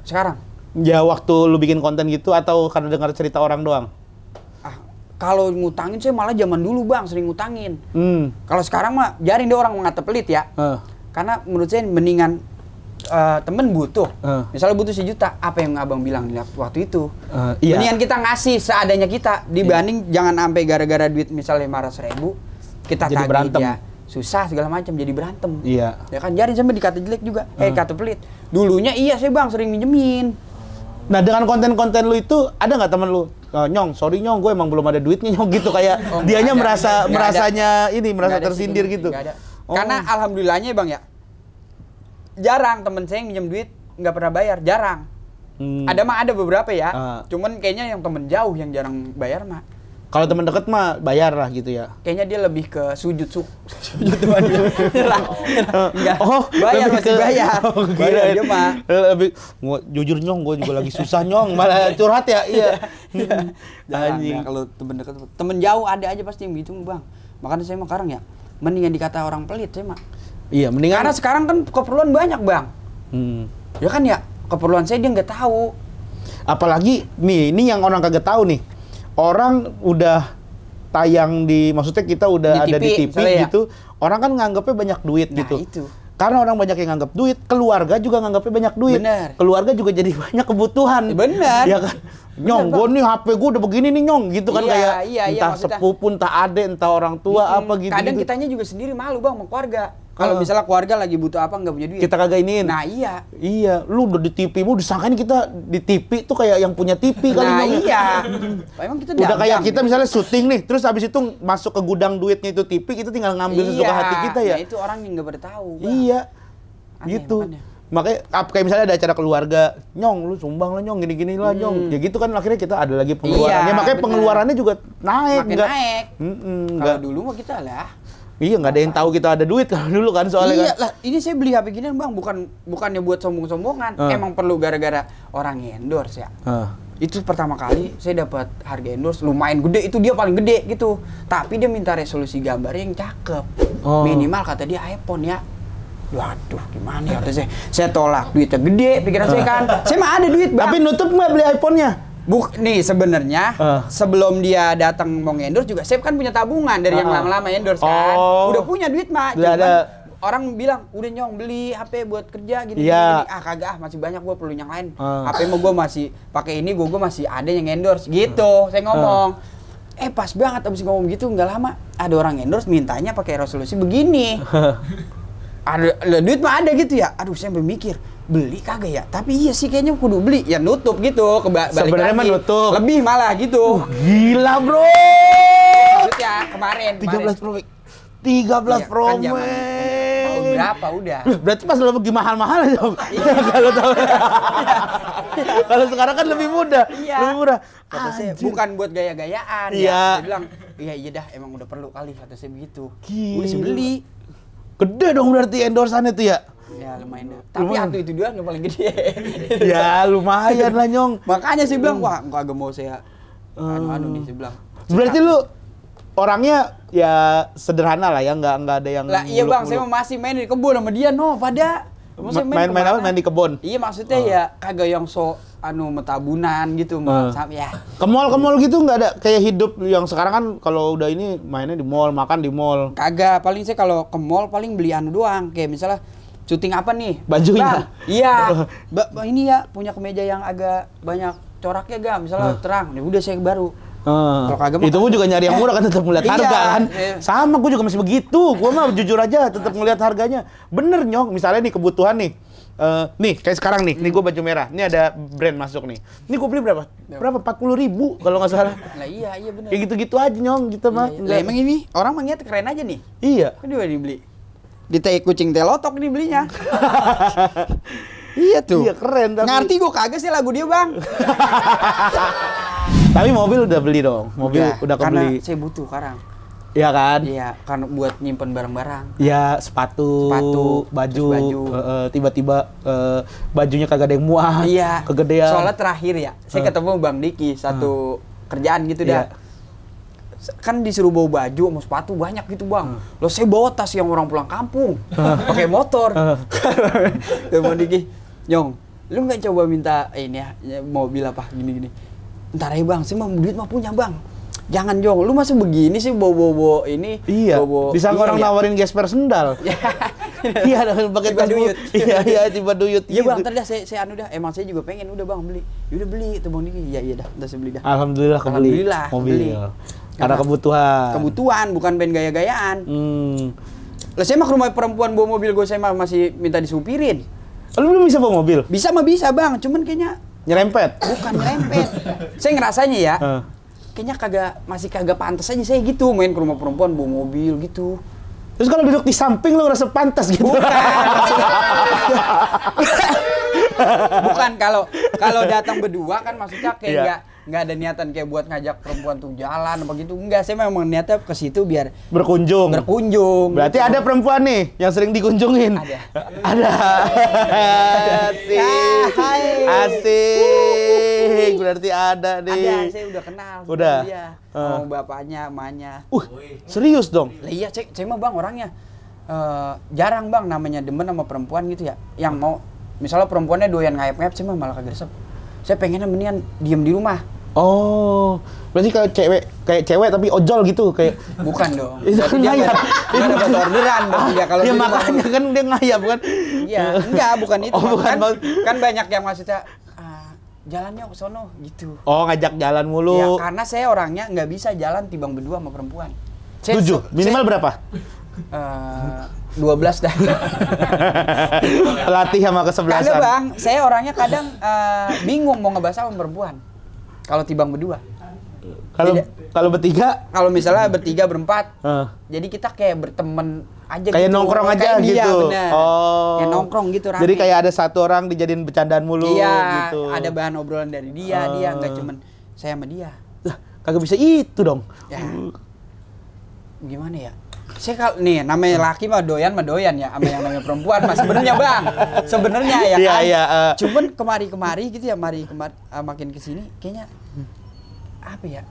Sekarang? Ya waktu lu bikin konten gitu atau karena dengar cerita orang doang?
Ah, kalau ngutangin saya malah zaman dulu bang sering ngutangin. Hmm. Kalau sekarang mah jaring dia orang mengata pelit ya. Uh. Karena menurut saya mendingan uh, temen butuh, uh. misalnya butuh sejuta, apa yang abang bilang waktu itu?
Uh, iya. Mendingan
kita ngasih seadanya kita dibanding iya. jangan sampai gara-gara duit misalnya lima ratus ribu kita jadi berantem. dia susah segala macam
jadi berantem. Iya. Ya kan jari sampai dikata jelek juga, uh. eh kata pelit. Dulunya iya sih bang sering minjemin. Nah dengan konten-konten lu itu ada nggak temen lu oh, nyong, sorry nyong, gue emang belum ada duitnya nyong gitu kayak oh, dianya ada, merasa ada, merasanya ada, ini merasa tersindir sih, gitu. Oh. Karena
alhamdulillahnya bang ya, jarang temen saya yang minjem duit nggak pernah bayar, jarang. Hmm. Ada mah ada beberapa ya. Uh. Cuman kayaknya yang temen jauh yang jarang bayar mah.
Kalau teman deket mah bayar lah gitu ya.
Kayaknya dia lebih ke sujud su (laughs) sujud tuan dia.
Enggak. Ah. Oh, bayar masih ke, bayar. Oh, bayar dia mah. Eh, lebih gua, jujur nyong gua juga lagi susah nyong malah curhat ya. Iya. (laughs) Hmm. iya. Anjing. kalau teman deket
teman jauh ada aja pasti yang gitu, Bang. Makanya saya mah sekarang ya mendingan dikata orang pelit saya mah
Iya, mendingan. Karena sekarang kan keperluan banyak bang. Hmm. Ya kan ya, keperluan saya dia nggak tahu. Apalagi nih, ini yang orang kagak tahu nih. Orang udah tayang di, maksudnya kita udah di ada TV, di TV ya? gitu. Ya? Orang kan nganggapnya banyak duit nah, gitu. Itu. Karena orang banyak yang nganggap duit, keluarga juga nganggapnya banyak duit. Bener. Keluarga juga jadi banyak kebutuhan. Benar. Ya kan? Nyong, gue nih HP gue udah begini nih nyong, gitu kan iya, kayak iya, iya entah iya, sepupu, entah adek, entah orang tua, hmm, apa gitu. Kadang gitu.
kitanya juga sendiri malu bang, sama keluarga kalau uh, misalnya keluarga lagi butuh apa nggak punya duit. Kita kagak iniin. Nah iya.
Iya, lu udah di TV, mau disangkain kita di TV tuh kayak yang punya TV nah, kali. Nah iya.
(laughs) Emang kita
udah kayak kita misalnya
syuting nih, terus habis itu masuk ke gudang duitnya itu TV, kita tinggal ngambil iya. suka hati kita ya. Nah itu orang yang nggak bertahu. Iya. Aneh, gitu. Ya. Makanya. Makanya kayak misalnya ada acara keluarga, nyong lu sumbang lah nyong gini-gini lah hmm. nyong. Ya gitu kan akhirnya kita ada lagi iya, pengeluarannya. Iya, Makanya bener. pengeluarannya juga naik Makin enggak. naik. Mm -mm, Kalau dulu mah kita lah Iya nggak ada yang tahu kita ada duit kalau dulu kan soalnya iya, kan.
Lah, ini saya beli HP gini bang bukan bukannya buat sombong-sombongan. Uh. Emang perlu gara-gara orang endorse ya. Uh. Itu pertama kali saya dapat harga endorse lumayan gede itu dia paling gede gitu. Tapi dia minta resolusi gambar yang cakep. Oh. Minimal kata dia
iPhone ya. Waduh, gimana ya? Saya,
saya tolak duitnya gede, pikiran uh. saya ah. kan. Saya mah
ada duit, Bang. Tapi nutup nggak beli iPhone-nya?
Buk nih sebenarnya uh. sebelum dia datang mau endorse juga saya kan punya tabungan dari uh. yang eh. lama-lama endorse kan. oh. kan. Udah punya duit mah. Cuman ada orang bilang udah nyong beli HP buat kerja gini, yeah. gini. ah kagak ah masih banyak gua perlu yang lain uh. Eh. HP mau gua masih pakai ini gua gua masih ada yang endorse gitu saya ngomong uh. eh pas banget abis ngomong gitu nggak lama ada orang endorse mintanya pakai resolusi begini ada duit mah ada gitu ya aduh saya berpikir beli kagak ya? Tapi iya sih kayaknya kudu beli. Ya nutup gitu Sebenarnya mah nutup. Lebih malah gitu. Uh, gila, Bro. Maksudnya kemarin, tiga 13
Pro tiga 13 iya, Pro kan
berapa udah?
Berarti pas lo pergi mahal-mahal aja. Iya. (laughs) Kalau tahu.
(laughs)
Kalau sekarang kan lebih mudah, iya. lebih murah. Kata saya bukan
buat gaya-gayaan iya. ya. Saya bilang, iya iya dah emang udah perlu kali kata saya begitu. Gila. sih beli.
Gede dong berarti endorsannya tuh ya
ya hmm. lumayan tapi lumayan. itu doang yang paling gede (laughs) ya lumayan lah nyong makanya sih bilang hmm. wah enggak agak mau saya
anu anu nih sih bilang berarti lu orangnya ya sederhana lah ya nggak nggak ada yang lah iya bang saya
masih main di kebun sama dia no pada main main, main apa main
di kebun iya
maksudnya ah. ya kagak yang so anu metabunan gitu mah uh. ya
ke mall ke mall gitu nggak ada kayak hidup yang sekarang kan kalau udah ini mainnya di mall makan di mall kagak paling sih kalau ke mall paling beli
anu doang kayak misalnya syuting apa nih? Bajunya. iya. (laughs) Oh. ba ini ya punya kemeja yang agak banyak coraknya ga, misalnya uh. terang. Ya udah saya baru.
Uh, Kalau itu pun juga nyari yang murah kan tetap melihat iya, harga kan. Iya. Sama gue juga masih begitu. Gue mah jujur aja tetap melihat harganya. Bener nyok, misalnya nih kebutuhan nih. Uh, nih kayak sekarang nih, hmm. nih gue baju merah, nih ada brand masuk nih. Ini gue beli berapa? Ya. Berapa? Empat puluh ribu kalau nggak salah.
Nah iya iya benar. Kayak
gitu-gitu aja nyong gitu mah. Iya, iya. emang ini orang mengingat keren aja nih. Iya. Kan dia dibeli di
teh kucing teh lotok nih belinya. (laughs) iya tuh. Iya keren tapi... Ngerti gue kagak sih lagu dia, Bang.
(laughs) tapi mobil udah beli dong. Mobil iya, udah, udah kebeli. Karena saya butuh sekarang. Iya kan?
Iya, kan buat nyimpen barang-barang.
Iya, sepatu, sepatu, baju, baju. tiba-tiba uh, bajunya kagak ada yang muat. Iya. Kegedean. Soalnya
terakhir ya, saya uh. ketemu
Bang Diki satu uh. kerjaan gitu yeah. dah
kan disuruh bawa baju sama sepatu banyak gitu bang hmm. lo saya bawa tas yang orang pulang kampung hmm. pakai motor telepon hmm. (laughs) Diki nyong lu nggak coba minta eh, ini ya, ya mobil apa gini gini ntar aja bang saya mau duit mah punya bang jangan jong lu masih begini sih bawa bawa ini iya bobo, bisa ya? (laughs) iya, orang iya. nawarin gesper sendal
iya dengan pakai tas duyut (laughs) iya iya tiba duit iya bang
terus gitu. saya saya anu dah emang saya juga pengen udah bang beli ya udah beli tuh bang ini iya iya dah udah saya beli dah alhamdulillah kebeli alhamdulillah mobil karena, Karena
kebutuhan.
Kebutuhan, bukan pengen gaya-gayaan. Hmm. Lah saya mah ke rumah perempuan bawa mobil gue saya mah masih minta disupirin. Lu belum bisa bawa mobil? Bisa mah bisa bang, cuman kayaknya nyerempet. Bukan nyerempet. (laughs) saya ngerasanya ya, uh. kayaknya kagak masih kagak pantas aja saya gitu main ke rumah perempuan bawa mobil gitu. Terus kalau duduk di samping lo ngerasa pantas gitu. Bukan. (laughs) Bukan kalau kalau datang berdua kan maksudnya kayak yeah nggak ada niatan kayak buat ngajak perempuan tuh jalan apa gitu enggak saya memang niatnya ke situ biar
berkunjung berkunjung berarti gitu. ada perempuan nih yang sering dikunjungin ada ada
asik asik
berarti ada nih ada saya udah kenal udah dia. Uh. Ah. mau
bapaknya mamanya uh
serius dong
lah iya cek cek mah bang orangnya Uh, jarang bang namanya demen sama perempuan gitu ya yang mau misalnya perempuannya doyan ngayap ngayap cuma malah kagak resep saya pengennya mendingan
diem di rumah Oh, berarti kayak cewek kayak cewek tapi ojol gitu kayak bukan dong. (laughs) Itu kan ngayap. Itu kan orderan dong ya kalau dia makanya kan dia ngayap kan. Iya, enggak bukan itu. Oh, kan
bukan. Kan, kan banyak yang maksudnya ah, jalannya ke sono gitu.
Oh, ngajak jalan mulu. Ya,
karena saya orangnya nggak bisa jalan tibang berdua sama perempuan.
Saya, Tujuh, minimal saya, berapa?
Uh,
dua belas dah. (laughs) Latih sama kesebelasan. Karena bang,
saya orangnya kadang uh, bingung mau ngebahas apa perempuan.
Kalau tibang berdua. Kalau kalau bertiga? Kalau misalnya bertiga berempat. Uh.
Jadi kita kayak berteman aja kayak gitu. nongkrong aja kayak gitu. bener. Oh. Kayak nongkrong gitu rame. Jadi kayak
ada satu orang dijadiin bercandaan mulu iya, gitu. ada
bahan obrolan dari dia, uh. dia ah. nggak cuman saya sama dia. Lah,
kagak bisa itu dong.
Ya. Gimana ya? saya kalau nih namanya laki mah doyan mah doyan ya sama yang namanya perempuan mas sebenarnya bang sebenarnya ya iya, kan yeah, iya, yeah, uh. cuman kemari-kemari gitu ya mari kemari uh, eh, makin kesini kayaknya apa ya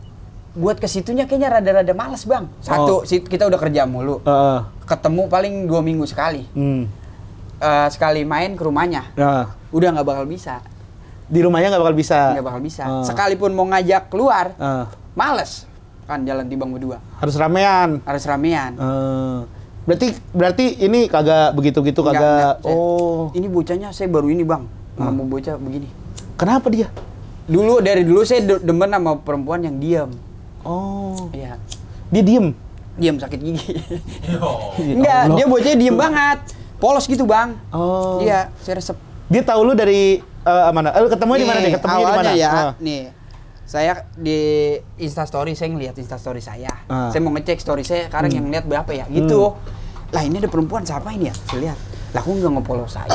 buat kesitunya kayaknya rada-rada males bang satu oh. kita udah kerja mulu uh. ketemu paling dua minggu sekali hmm. uh, sekali main ke rumahnya uh. udah nggak bakal bisa
di rumahnya nggak bakal bisa nggak
bakal bisa uh. sekalipun mau ngajak keluar uh. males kan jalan Tibang berdua.
Harus ramean. Harus ramean. Uh, berarti berarti ini kagak begitu-gitu kagak. Enggak, saya, Oh. ini bocahnya saya baru ini, Bang. Hmm. Mau bocah begini.
Kenapa dia? Dulu dari dulu saya demen sama perempuan yang diam.
Oh. Iya. Dia diem? Diam
sakit gigi. (laughs) Oh. Ya enggak, oh, dia bocahnya diam banget.
Polos gitu, Bang. Oh. Iya, saya resep. Dia tahu lu dari uh, mana? Eh, lu ketemu di mana deh? ketemu di mana? Ya, uh.
nih saya di Insta Story, saya ngelihat Story saya ah. saya mau ngecek story saya sekarang hmm. yang lihat berapa ya gitu hmm. lah ini ada perempuan siapa ini ya saya lihat lah aku nggak nge-follow saya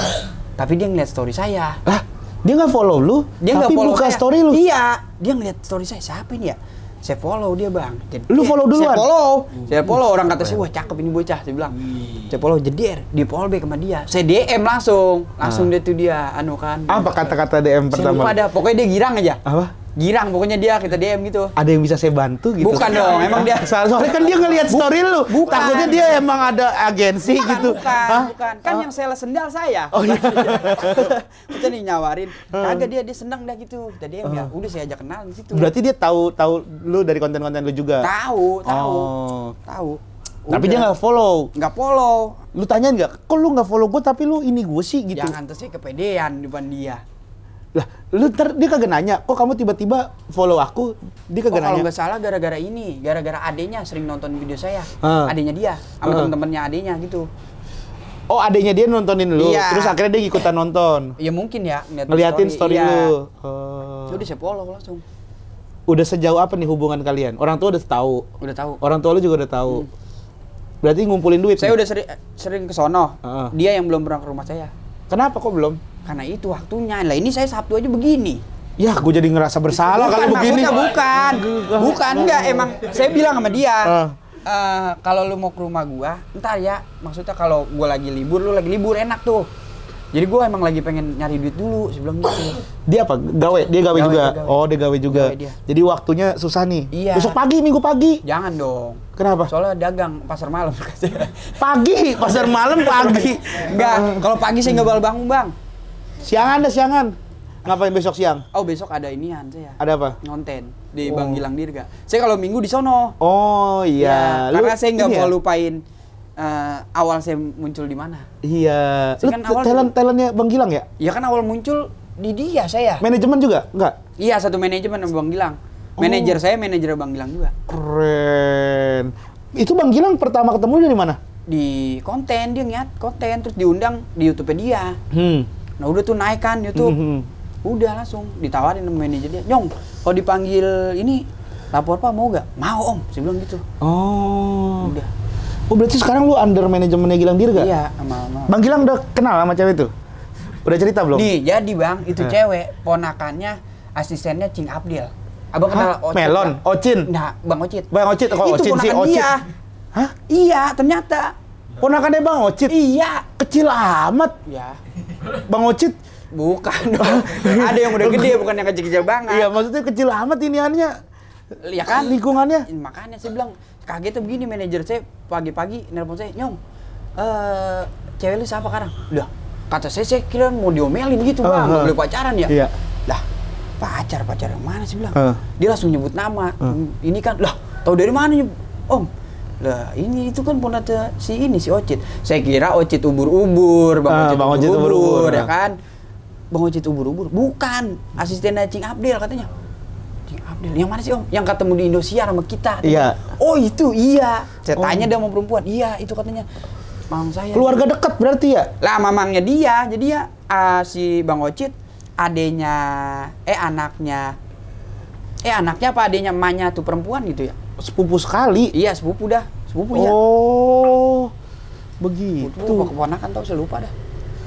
tapi dia ngeliat story saya lah
dia nggak follow lu dia tapi follow buka saya. story lu iya
dia ngeliat story saya siapa ini ya saya follow dia bang jadi, lu follow eh, duluan saya follow hmm. saya follow orang kata saya ya? wah cakep ini bocah saya bilang hmm. saya follow jeder di follow back sama dia saya DM langsung langsung ah. dia tuh dia anu kan
apa kata-kata DM pertama saya lupa ada
pokoknya dia girang aja apa girang pokoknya dia kita DM gitu.
Ada yang bisa saya bantu gitu. Bukan dong, iya. emang dia. Soalnya kan dia ngelihat story lu. Bukan. Takutnya dia emang ada agensi bukan, gitu. Bukan, Hah?
bukan. Kan oh. yang sales sendal saya. Oh iya.
(laughs)
kita nih nyawarin. Kagak dia dia senang dah gitu. Kita DM oh. ya. Udah saya ajak kenal di situ. Berarti
dia tahu tahu lu dari konten-konten lu juga.
Tahu, tahu. Oh. Tahu.
Udah. Tapi dia nggak follow. Nggak follow. Lu tanya nggak? Kok lu nggak follow gue tapi lu ini gue sih gitu. Jangan tuh
sih kepedean depan dia
lah lu ter dia kagak nanya kok kamu tiba-tiba follow aku dia kagak oh, nanya kalau nggak
salah gara-gara ini gara-gara adenya sering nonton video saya uh. adenya dia sama uh. temen-temennya adenya gitu
oh adenya dia nontonin lu iya. terus akhirnya dia ikutan nonton ya mungkin ya ngeliatin story, story iya. lu ya oh. udah
saya follow langsung
udah sejauh apa nih hubungan kalian orang tua udah tahu udah tahu orang tua lu juga udah tahu hmm. berarti ngumpulin duit saya nih? udah seri, sering ke sono
uh. dia yang belum pernah ke rumah saya Kenapa kok belum? Karena itu waktunya. Lah ini saya Sabtu aja begini.
Ya, gue jadi ngerasa bersalah kalau begini. Bukan, bukan, enggak. Emang saya bilang sama dia, uh.
uh, kalau lu mau ke rumah gue, entar ya. Maksudnya kalau gue lagi libur, lu lagi libur enak tuh jadi gue emang lagi pengen nyari duit dulu sebelum gitu.
Dia apa? Gawe? Dia gawe, gawe juga? Gawe. Oh dia gawe juga. Gawe dia. Jadi waktunya susah nih. Iya. Besok pagi, minggu pagi.
Jangan dong. Kenapa? Soalnya dagang pasar malam. (laughs) pagi, pasar malam pagi. Enggak, kalau pagi sih nggak bakal bangun bang.
Siangan deh siangan.
Ngapain besok siang? Oh besok ada inian saya. Ada apa? nonten di oh. Bang Gilang Dirga. Saya kalau minggu di sono.
Oh iya. Ya, karena saya nggak mau ya?
lupain uh, awal saya muncul di mana?
Iya. Saya kan awal talent talentnya Bang Gilang ya? Iya kan awal muncul
di dia saya.
Manajemen juga, enggak?
Iya satu manajemen sama Bang Gilang. Oh. Manajer saya manajer Bang Gilang
juga. Keren. Itu Bang Gilang pertama ketemu dari mana? Di
konten dia ngiat konten terus diundang di YouTube dia. Hmm. Nah udah tuh naik kan YouTube. Hmm, hmm, Udah langsung ditawarin sama manajer dia. Nyong, kalau dipanggil ini lapor pak mau gak? Mau om, saya bilang gitu.
Oh. Udah Oh berarti sekarang lu under manajemennya Gilang Dirga? Iya, sama, sama. Bang Gilang udah kenal sama cewek itu? Udah cerita belum? Nih, jadi Bang, itu eh. cewek
ponakannya asistennya Cing Abdil. Abang Hah? kenal Ocit? Melon, ya? Ocin. Nah, Bang Ocit. Bang
Ocit, kok itu Ocin sih Ocit. Dia. Hah? Iya, ternyata. Ponakannya Bang Ocit? Iya. Kecil amat. Iya. Bang Ocit
Bukan dong. Ada yang udah gede, bukan yang kecil-kecil banget. Iya,
maksudnya kecil amat iniannya. Ya kan? Lingkungannya. Makanya
saya bilang, Kagetnya begini manajer saya pagi-pagi nelpon saya nyong eh cewek lu siapa sekarang udah kata saya saya kira mau diomelin gitu uh, bang nggak uh, ah. boleh pacaran ya iya. lah pacar pacar yang mana sih bilang uh. dia langsung nyebut nama uh. ini kan lah tahu dari mana om lah ini itu kan pun ada eh, si ini si Ocit saya kira Ocit
ubur-ubur bang, uh, Ocit, bang ubur-ubur, ubur-ubur ya
kan bang Ocit ubur-ubur bukan asisten Cing Abdel katanya yang mana sih om yang ketemu di Indosiar sama kita iya oh itu
iya saya oh. tanya dia
mau perempuan iya itu katanya mamang saya keluarga dekat berarti ya lah mamangnya dia jadi ya uh, si bang Ocit adenya eh anaknya eh anaknya apa adenya emaknya tuh perempuan gitu ya sepupu sekali iya sepupu dah sepupu ya oh begitu Sepupu keponakan tau saya lupa dah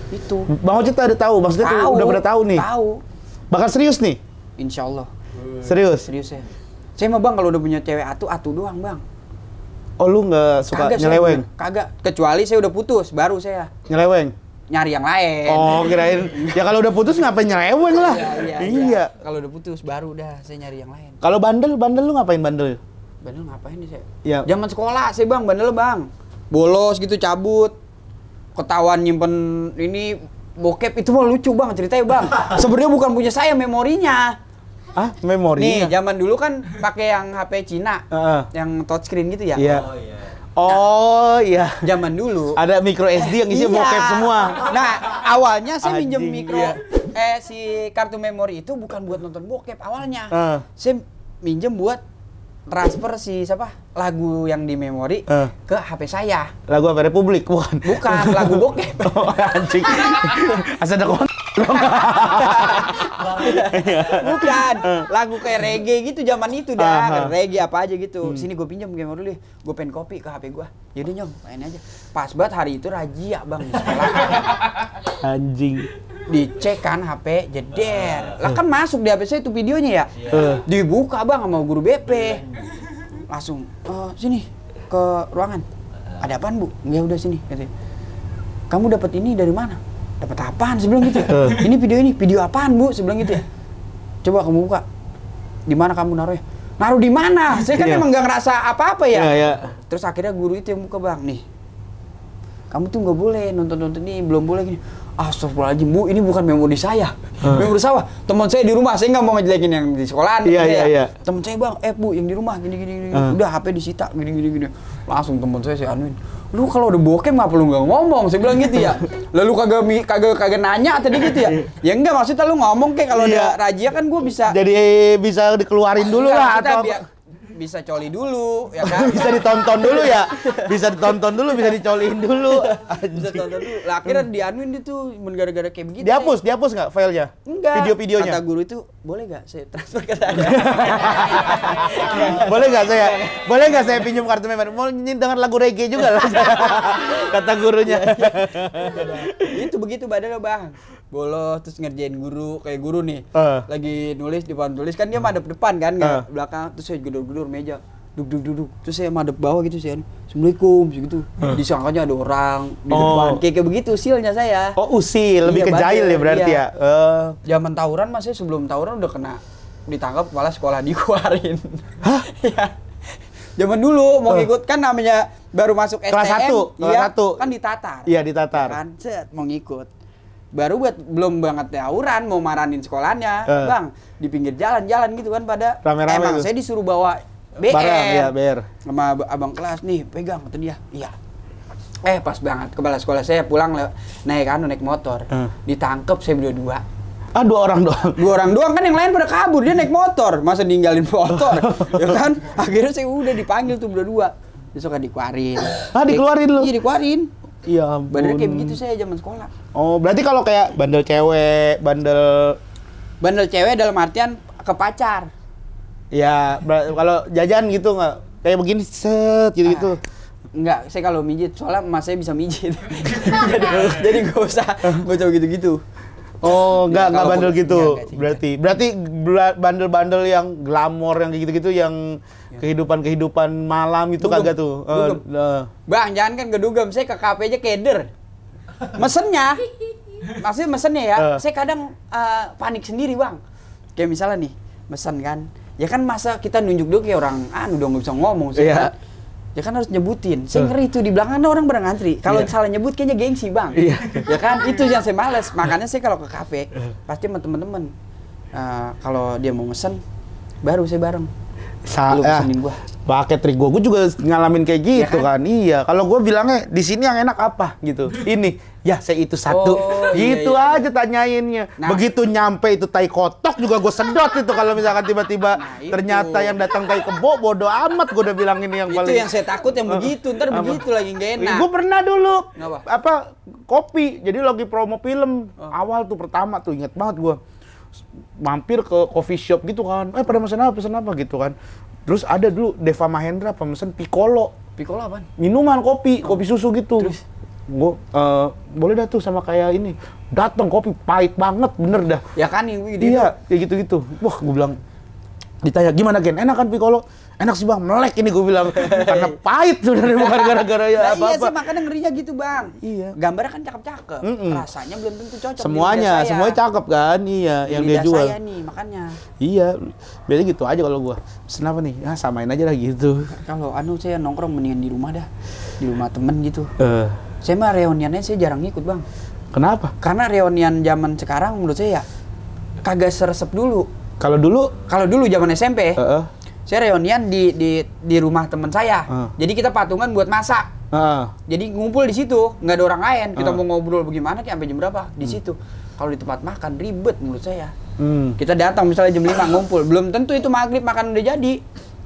itu bang Ocit ada tahu maksudnya tahu, udah pada tahu nih tahu
bakal serius nih Insya Allah
Hmm. Serius?
Serius ya. Saya mah bang kalau udah punya cewek atu atu doang bang.
Oh lu nggak suka
Kaga, nyeleweng? Saya,
kagak. Kecuali saya udah putus baru saya. Nyeleweng? Nyari yang lain. Oh kirain.
ya kalau udah putus ngapain nyeleweng lah? Ya, iya. iya.
Kalau udah putus baru udah saya nyari yang lain.
Kalau bandel bandel lu ngapain bandel?
Bandel ngapain nih saya? Ya. Zaman sekolah sih bang bandel bang. Bolos gitu cabut. Ketahuan nyimpen ini bokep itu mah lucu bang ceritanya bang. (laughs) Sebenarnya bukan punya saya memorinya
Ah, memori. Nih,
ya? zaman dulu kan pakai yang HP Cina, uh. yang touchscreen gitu ya. Yeah. Oh iya.
Oh iya. Zaman dulu ada micro SD yang
isinya iya. bokep semua. Nah, awalnya saya Anjing, minjem micro iya. eh si kartu memori itu bukan buat nonton bokep awalnya. Uh. Saya minjem buat transfer si siapa lagu yang di memori uh. ke HP saya.
Lagu apa Republik bukan? Bukan lagu bokep. (laughs) Oh, anjing. Asal ada
Bukan, iya. lagu kayak reggae gitu zaman itu dah. Uh -huh. Reggae apa aja gitu. Hmm. Sini gue pinjam game dulu deh. Gue pengen kopi ke HP gue. jadi nyom, main aja. Pas banget hari itu rajia bang di sekolah. Anjing. Dicek kan HP, jeder. Ah. Lah kan masuk di HP saya itu videonya ya. Yeah. Iya. Dibuka bang sama guru BP. Langsung, uh, sini ke ruangan. Ah. Ada apaan bu? Ya udah sini. Kamu dapat ini dari mana? dapat apaan sebelum gitu ya? Eh. ini video ini video apaan bu sebelum gitu ya coba kamu buka di mana kamu naruhnya naruh di mana saya kan yeah. emang gak ngerasa apa-apa ya yeah, yeah. terus akhirnya guru itu yang buka bang nih kamu tuh nggak boleh nonton-nonton ini belum boleh gini aja Bu, ini bukan memori saya. Hmm. Memori saya, teman saya di rumah, saya nggak mau ngejelekin yang di sekolahan. Iya, gitu ya. iya, yeah. Teman saya, Bang, eh, Bu, yang di rumah, gini, gini, gini. Hmm. Udah, HP disita, gini, gini, gini. Langsung teman saya, saya anuin lu kalau udah bokep nggak perlu nggak ngomong saya bilang gitu ya lalu kagak kagak kagak nanya tadi gitu ya ya enggak maksudnya lu ngomong kayak kalau iya. ada
rajia kan gue bisa jadi bisa dikeluarin dulu lah atau biar,
bisa coli dulu
ya kan (laughs) bisa ditonton dulu ya bisa ditonton dulu bisa dicoliin dulu Anjing. bisa tonton dulu lah akhirnya
hmm. dianuin itu gara-gara kayak
begitu dihapus ya. dihapus nggak filenya enggak video-videonya kata guru
itu boleh nggak saya transfer ke saya
(laughs) boleh nggak saya boleh nggak saya pinjam kartu member mau dengan lagu reggae juga lah (laughs) kata gurunya
itu begitu badan lo bang bolos terus ngerjain guru kayak guru nih uh. lagi nulis di depan tulis kan dia madep depan kan nggak uh. belakang terus saya gedor-gedor meja duduk duduk duduk terus saya madep bawah gitu sih assalamualaikum gitu uh. disangkanya ada orang di oh. depan kayak, -kaya begitu usilnya saya oh usil lebih iya, ke ya berarti iya. ya uh. zaman tawuran masih sebelum tawuran udah kena ditangkap malah sekolah (laughs) dikeluarin hah iya. zaman dulu mau uh. ikut kan namanya baru masuk kelas STM kelas 1 kelas iya, 1 kan ditatar iya ditatar iya kan set mau ngikut baru buat belum banget tawuran mau maranin sekolahnya uh. bang di pinggir jalan-jalan gitu kan pada Rame -rame emang itu. saya disuruh bawa BR Barang, ya, BR sama abang kelas nih pegang kata dia iya eh pas banget kepala sekolah saya pulang naik anu naik motor uh. ditangkep saya berdua Ah dua orang doang. Dua orang doang kan yang lain pada kabur dia naik motor masa ninggalin motor (laughs) ya kan akhirnya saya udah dipanggil
tuh berdua besok kan dikeluarin. Ah dikeluarin lu? Iya dikeluarin. Iya, bandel kayak begitu
saya zaman sekolah.
Oh, berarti kalau kayak bandel cewek, bandel bandel cewek dalam artian
ke pacar.
Iya, kalau jajan gitu nggak kayak
begini set gitu-gitu. Ah. Enggak, saya kalau mijit, soalnya mas saya bisa mijit.
(laughs) jadi, jadi gak usah, gak (laughs) usah gitu-gitu. Oh, enggak iya, enggak bandel gitu. Enggak, berarti berarti bandel-bandel yang glamor yang gitu-gitu yang iya. kehidupan-kehidupan ya. malam itu kagak tuh. Dugem. Eh, uh, Bang, jangan kan gedugem, saya ke kafe aja keder.
Mesennya maksudnya mesennya ya, uh. saya kadang uh, panik sendiri bang. Kayak misalnya nih, mesen kan, ya kan masa kita nunjuk dulu kayak orang, Anu udah nggak bisa ngomong sih yeah. kan ya kan harus nyebutin. Saya ngeri itu di belakang ada orang berang antri. Kalau yeah. salah nyebut kayaknya gengsi bang. Yeah. ya kan itu yang saya males. Makanya saya kalau ke kafe pasti sama temen-temen. Uh, eh, kalau dia mau mesen, baru saya bareng.
Sa Lu eh, gua. Pakai trik gua, gua juga ngalamin kayak gitu ya kan? kan? Iya. Kalau gua bilangnya di sini yang enak apa gitu. Ini ya saya itu satu. Oh, iya, gitu iya, iya. aja tanyainnya. Nah, Begitu nyampe itu tai kotok juga gue sedot itu kalau misalkan tiba-tiba nah, ternyata yang datang tai kebo bodoh amat gue udah bilang ini yang itu paling. Itu yang saya takut yang begitu, ntar apa? begitu lagi gak enak. Gue pernah dulu apa? apa kopi, jadi lagi promo film oh. awal tuh pertama tuh inget banget gue mampir ke coffee shop gitu kan. Eh pada pesan apa pesan apa gitu kan. Terus ada dulu Deva Mahendra pemesan Piccolo. Piccolo apa? Minuman kopi, oh. kopi susu gitu. Terus? gua uh, boleh dah tuh sama kayak ini datang kopi pahit banget bener dah
ya kan ini iya
kayak gitu gitu wah gue bilang ditanya gimana Gen enak kan Piccolo enak sih bang melek ini gue bilang (laughs) karena pahit sebenarnya bukan gara-gara ya nah, apa apa iya sih
makanya ngerinya gitu bang iya gambarnya kan cakep-cakep mm -mm. rasanya belum tentu cocok semuanya ya. semuanya
cakep kan iya di yang dia jual saya
nih makanya
iya biasa gitu aja kalau gue kenapa nih ah samain aja lah gitu kalau
anu saya nongkrong mendingan di rumah dah di rumah temen gitu uh saya mah reuniannya saya jarang ikut bang. Kenapa? Karena reunian zaman sekarang menurut saya ya kagak seresep dulu. Kalau dulu? Kalau dulu zaman SMP. Uh -uh. Saya reunian di di di rumah teman saya. Uh. Jadi kita patungan buat masak. Uh. Jadi ngumpul di situ, nggak ada orang lain. Kita uh. mau ngobrol bagaimana kayak sampai jam berapa di hmm. situ. Kalau di tempat makan ribet menurut saya. Hmm. Kita datang misalnya jam 5 ngumpul, belum tentu itu maghrib makan udah jadi.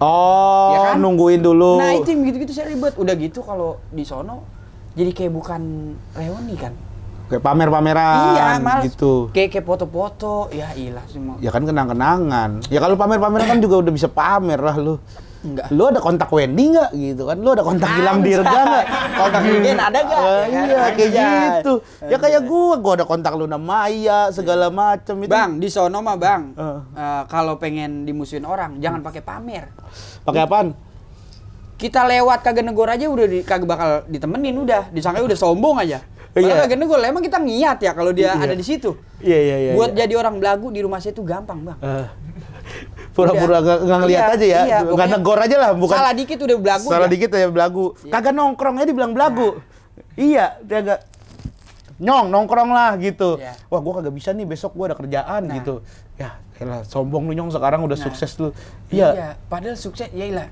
Oh, ya kan? nungguin dulu. Nah, itu
gitu-gitu saya ribet. Udah gitu kalau di sono jadi kayak bukan reuni kan
kayak pamer-pameran iya, gitu.
Kayak kayak foto-foto,
ya ilah semua. Ya kan kenang-kenangan. Ya kalau pamer-pameran kan juga udah bisa pamer lah lu. Enggak. Lu ada kontak Wendy nggak gitu kan? Lu ada kontak hilang Dirga nggak? (laughs) Kontak Udin ada nggak? Ah, iya, kan? kayak gitu. Ya kayak gua, gua ada kontak Luna Maya segala macem itu. Bang, di sono mah bang,
uh. uh, kalau pengen dimusuhin orang jangan pakai pamer. Pakai apaan? kita lewat kagak negor aja udah di, kagak bakal ditemenin udah disangka udah sombong aja Iya. yeah. kagak negor emang kita niat ya kalau dia yeah. ada di situ
iya yeah, iya yeah, iya yeah, buat yeah.
jadi orang belagu di rumah saya itu gampang
bang
uh. (laughs) Pura-pura iya. nggak ngeliat iya, aja ya, iya, nggak negor aja lah, bukan salah
dikit udah belagu. Salah ya. dikit ya belagu. Iya. Kagak nongkrongnya dibilang belagu. Nah. Iya, dia agak nyong nongkrong lah gitu. Yeah. Wah, gua kagak bisa nih besok gua ada kerjaan nah. gitu. Ya, elah sombong lu nyong sekarang udah nah. sukses lu. Iya. iya. padahal sukses ya ilah.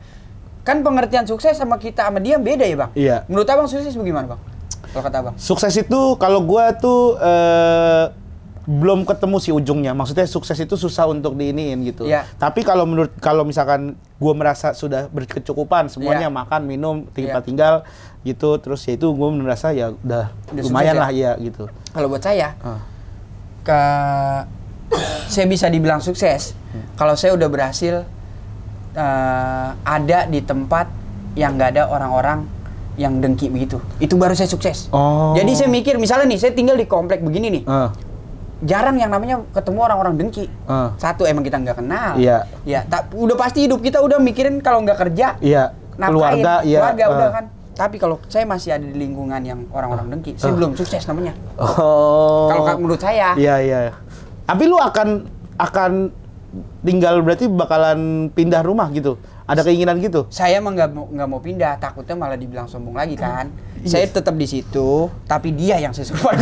Kan pengertian
sukses sama kita sama dia beda ya bang. Iya. Menurut abang sukses bagaimana bang? Kalau kata abang.
Sukses itu kalau gue tuh uh, belum ketemu si ujungnya. Maksudnya sukses itu susah untuk diiniin gitu. Iya. Tapi kalau menurut kalau misalkan gue merasa sudah berkecukupan semuanya iya. makan minum tinggal iya. tinggal gitu terus ya itu gue merasa ya udah, udah lumayan ya? lah ya. ya gitu. Kalau buat saya uh.
ke (coughs) saya bisa dibilang sukses hmm. kalau saya udah berhasil uh, ada di tempat yang nggak ada orang-orang yang dengki begitu. Itu baru saya sukses.
Oh. Jadi saya mikir
misalnya nih saya tinggal di komplek begini nih. Uh. Jarang yang namanya ketemu orang-orang dengki. Uh. Satu emang kita nggak kenal. Iya. Yeah. Ya, udah pasti hidup kita udah mikirin kalau nggak kerja. Iya.
Yeah. Keluarga, iya. Keluarga yeah. udah kan.
Tapi kalau saya masih ada di lingkungan yang orang-orang ah. dengki, saya belum sukses namanya.
Oh. Kalau menurut saya. Iya, yeah, iya. Tapi lu akan akan tinggal berarti bakalan pindah rumah gitu ada keinginan gitu saya emang nggak
nggak mau pindah takutnya malah dibilang sombong lagi kan yes. Iya. saya tetap di situ tapi dia yang saya
suka.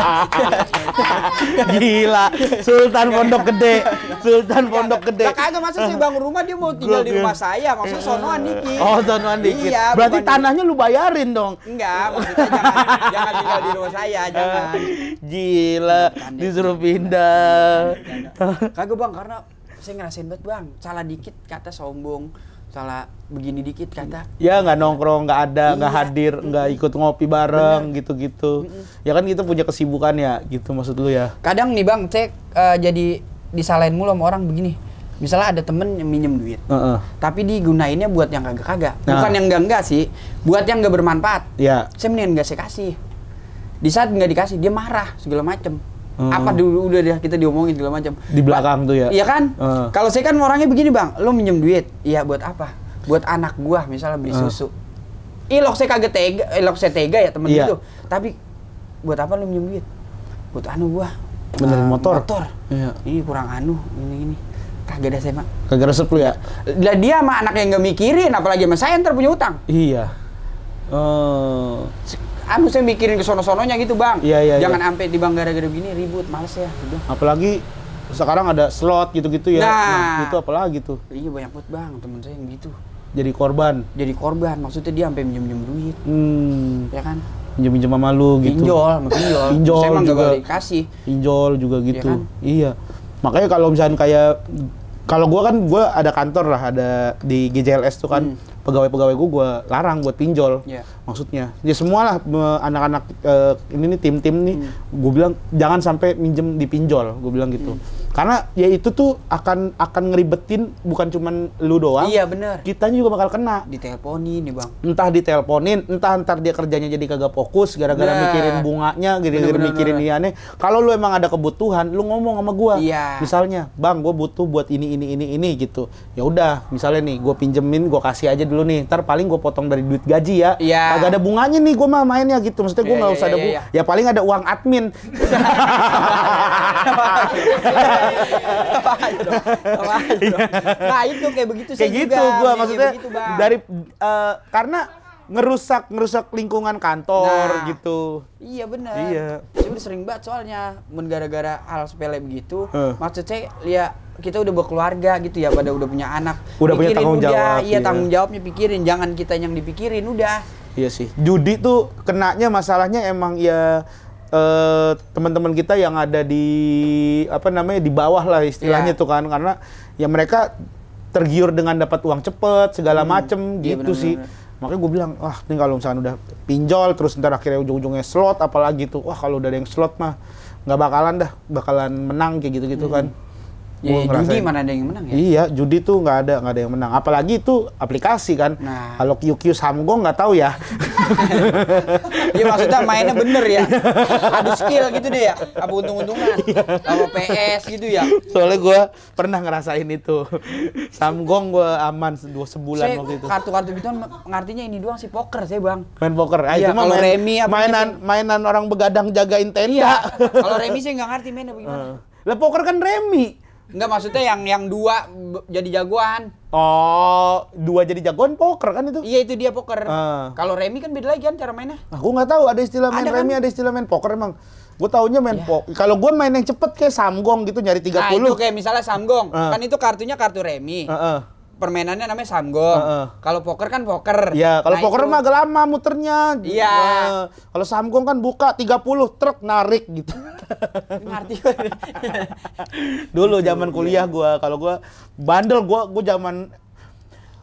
(laughs) gila Sultan Pondok Gede Sultan iya, Pondok Gede nah, kagak masa saya bangun rumah dia mau tinggal di rumah
saya maksudnya eh, sonoan dikit oh sonoan dikit iya, berarti
tanahnya lu bayarin dong
enggak maksudnya jangan, jangan tinggal di rumah saya eh, jangan
gila disuruh pindah
kagak bang karena saya ngerasain banget bang salah dikit kata sombong salah begini dikit kata
ya nggak nongkrong nggak ada iya. nggak iya. hadir nggak ikut ngopi bareng gitu-gitu mm -hmm. ya kan kita punya kesibukan ya gitu maksud lu ya
kadang nih bang cek uh, jadi disalahin mulu sama orang begini misalnya ada temen yang minjem duit uh -uh. tapi digunainnya buat yang kagak-kagak nah. bukan yang enggak-enggak sih buat yang nggak bermanfaat ya yeah. saya mendingan nggak saya kasih di saat nggak dikasih dia marah segala macem Hmm. Apa dulu udah deh kita diomongin segala macam.
Di belakang ba tuh ya. Iya kan? Hmm.
Kalau saya kan orangnya begini, Bang. Lu minjem duit. Iya buat apa? Buat anak gua misalnya beli hmm. susu. Ilok saya kaget tega, ilok eh, saya tega ya temen yeah. itu. Tapi buat apa lu minjem duit? Buat anu gua.
Benerin uh, motor. Motor. Iya.
Ini kurang anu ini ini. Kagak ada saya, Mak.
Kagak resep lu ya. Lah
dia sama anak yang gak mikirin apalagi sama saya yang punya utang. Iya. Uh Aku saya mikirin ke sono-sononya gitu bang iya, iya, iya. jangan sampai iya. di bang gara-gara begini ribut males ya gitu.
apalagi sekarang ada slot gitu-gitu ya nah, nah itu apalagi tuh
iya banyak banget bang teman saya yang gitu
jadi korban
jadi korban maksudnya dia sampai minjem-minjem duit hmm. ya kan
minjem minjem sama lu gitu pinjol pinjol (laughs) pinjol saya juga dikasih pinjol juga ya gitu ya kan? iya makanya kalau misalnya kayak kalau gue kan gue ada kantor lah ada di GJLS tuh kan hmm. pegawai pegawai gue gue larang buat pinjol yeah maksudnya ya semualah anak-anak uh, ini nih tim-tim nih hmm. gue bilang jangan sampai minjem dipinjol gue bilang gitu hmm. karena ya itu tuh akan akan ngeribetin bukan cuman lu doang iya bener kita juga bakal kena diteleponin nih bang entah diteleponin entah ntar dia kerjanya jadi kagak fokus gara-gara nah. mikirin bunganya gara-gara mikirin iannya kalau lu emang ada kebutuhan lu ngomong sama gua iya. misalnya bang gue butuh buat ini ini ini ini gitu ya udah misalnya nih gue pinjemin gue kasih aja dulu nih ntar paling gue potong dari duit gaji ya iya Kagak ada bunganya nih gue mah mainnya gitu. Maksudnya gue nggak usah ada bunga. Ya paling ada uang admin.
Nah itu kayak begitu sih. Kayak gitu gue maksudnya
dari karena ngerusak ngerusak lingkungan kantor nah, gitu.
Iya benar. Iya. sih udah sering banget soalnya menggara-gara hal sepele begitu. Uh. Maksudnya ya kita udah berkeluarga gitu ya pada udah punya anak udah pikirin, punya tanggung udah, jawab iya, iya tanggung jawabnya pikirin jangan kita yang dipikirin udah
iya sih judi tuh kenanya masalahnya emang ya eh, teman-teman kita yang ada di apa namanya di bawah lah istilahnya ya. tuh kan karena ya mereka tergiur dengan dapat uang cepet segala hmm. macem iya, gitu bener, sih makanya gue bilang wah ini kalau misalnya udah pinjol terus ntar akhirnya ujung-ujungnya slot apalagi tuh wah kalau udah ada yang slot mah nggak bakalan dah bakalan menang kayak gitu-gitu hmm. kan Ya, judi mana ada yang menang ya? Iya, judi tuh nggak ada nggak ada yang menang. Apalagi itu aplikasi kan. Nah. Kalau QQ Samgo nggak tahu ya. Iya (laughs) maksudnya mainnya bener ya.
Adu skill gitu deh ya. Apa untung-untungan?
Kalau PS gitu ya? Soalnya gue pernah ngerasain itu. Samgong gue aman dua sebulan saya, waktu itu.
Kartu-kartu gitu artinya ini doang sih poker sih bang.
Main poker. Ah, iya, itu remi apa mainan gitu. mainan orang begadang jagain tenda. Iya. kalau remi saya nggak ngerti mainnya bagaimana. (laughs) Lah poker kan remi Enggak maksudnya yang yang dua jadi jagoan. Oh, dua jadi jagoan poker kan itu? Iya itu dia poker. Uh.
Kalau remi kan beda lagi kan cara mainnya.
Aku nggak tahu ada istilah main ada remi, kan? ada istilah main poker emang. Gue taunya main yeah. poker. Kalau gue main yang cepet kayak samgong gitu nyari 30. Nah, itu kayak
misalnya samgong. Uh. Kan itu kartunya kartu remi. Uh -uh permainannya namanya samgong. Uh, uh. Kalau poker kan poker. Iya, kalau nah, poker mah agak
lama muternya. Iya. kalau samgong kan buka 30 truk narik gitu. (laughs) Ngerti. (laughs) Dulu zaman iya. kuliah gua, kalau gua bandel gua gua zaman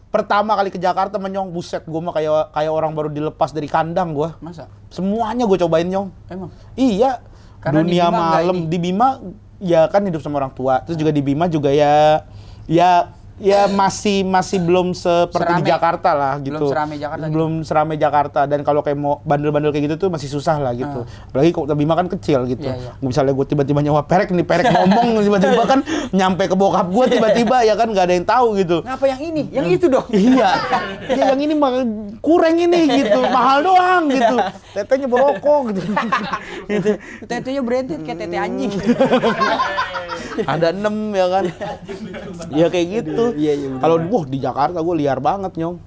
pertama kali ke Jakarta menyong buset gue mah kayak kayak orang baru dilepas dari kandang gue masa semuanya gue cobain nyong emang iya Karena dunia malam di Bima ya kan hidup sama orang tua terus juga di Bima juga ya ya ya masih masih belum seperti serame. di Jakarta lah gitu. gitu. Belum serame Jakarta. Belum gitu. serame Jakarta dan kalau kayak mau bandel-bandel kayak gitu tuh masih susah lah gitu. Hmm. Apalagi kok Bima kan kecil gitu. Yeah, yeah. Misalnya gue tiba-tiba nyawa perek nih perek ngomong (laughs) tiba-tiba kan nyampe ke bokap gue tiba-tiba ya kan nggak ada yang tahu gitu. Apa yang ini? Yang itu dong. (laughs) Iya. ya, yang ini mah kurang ini gitu. Mahal doang gitu. Iya. Tetenya berokok
gitu. (laughs) gitu. Tetenya berentet kayak tete anjing.
ada enam ya kan. ya kayak gitu Iya, iya, Kalau wah di Jakarta gue liar banget nyong.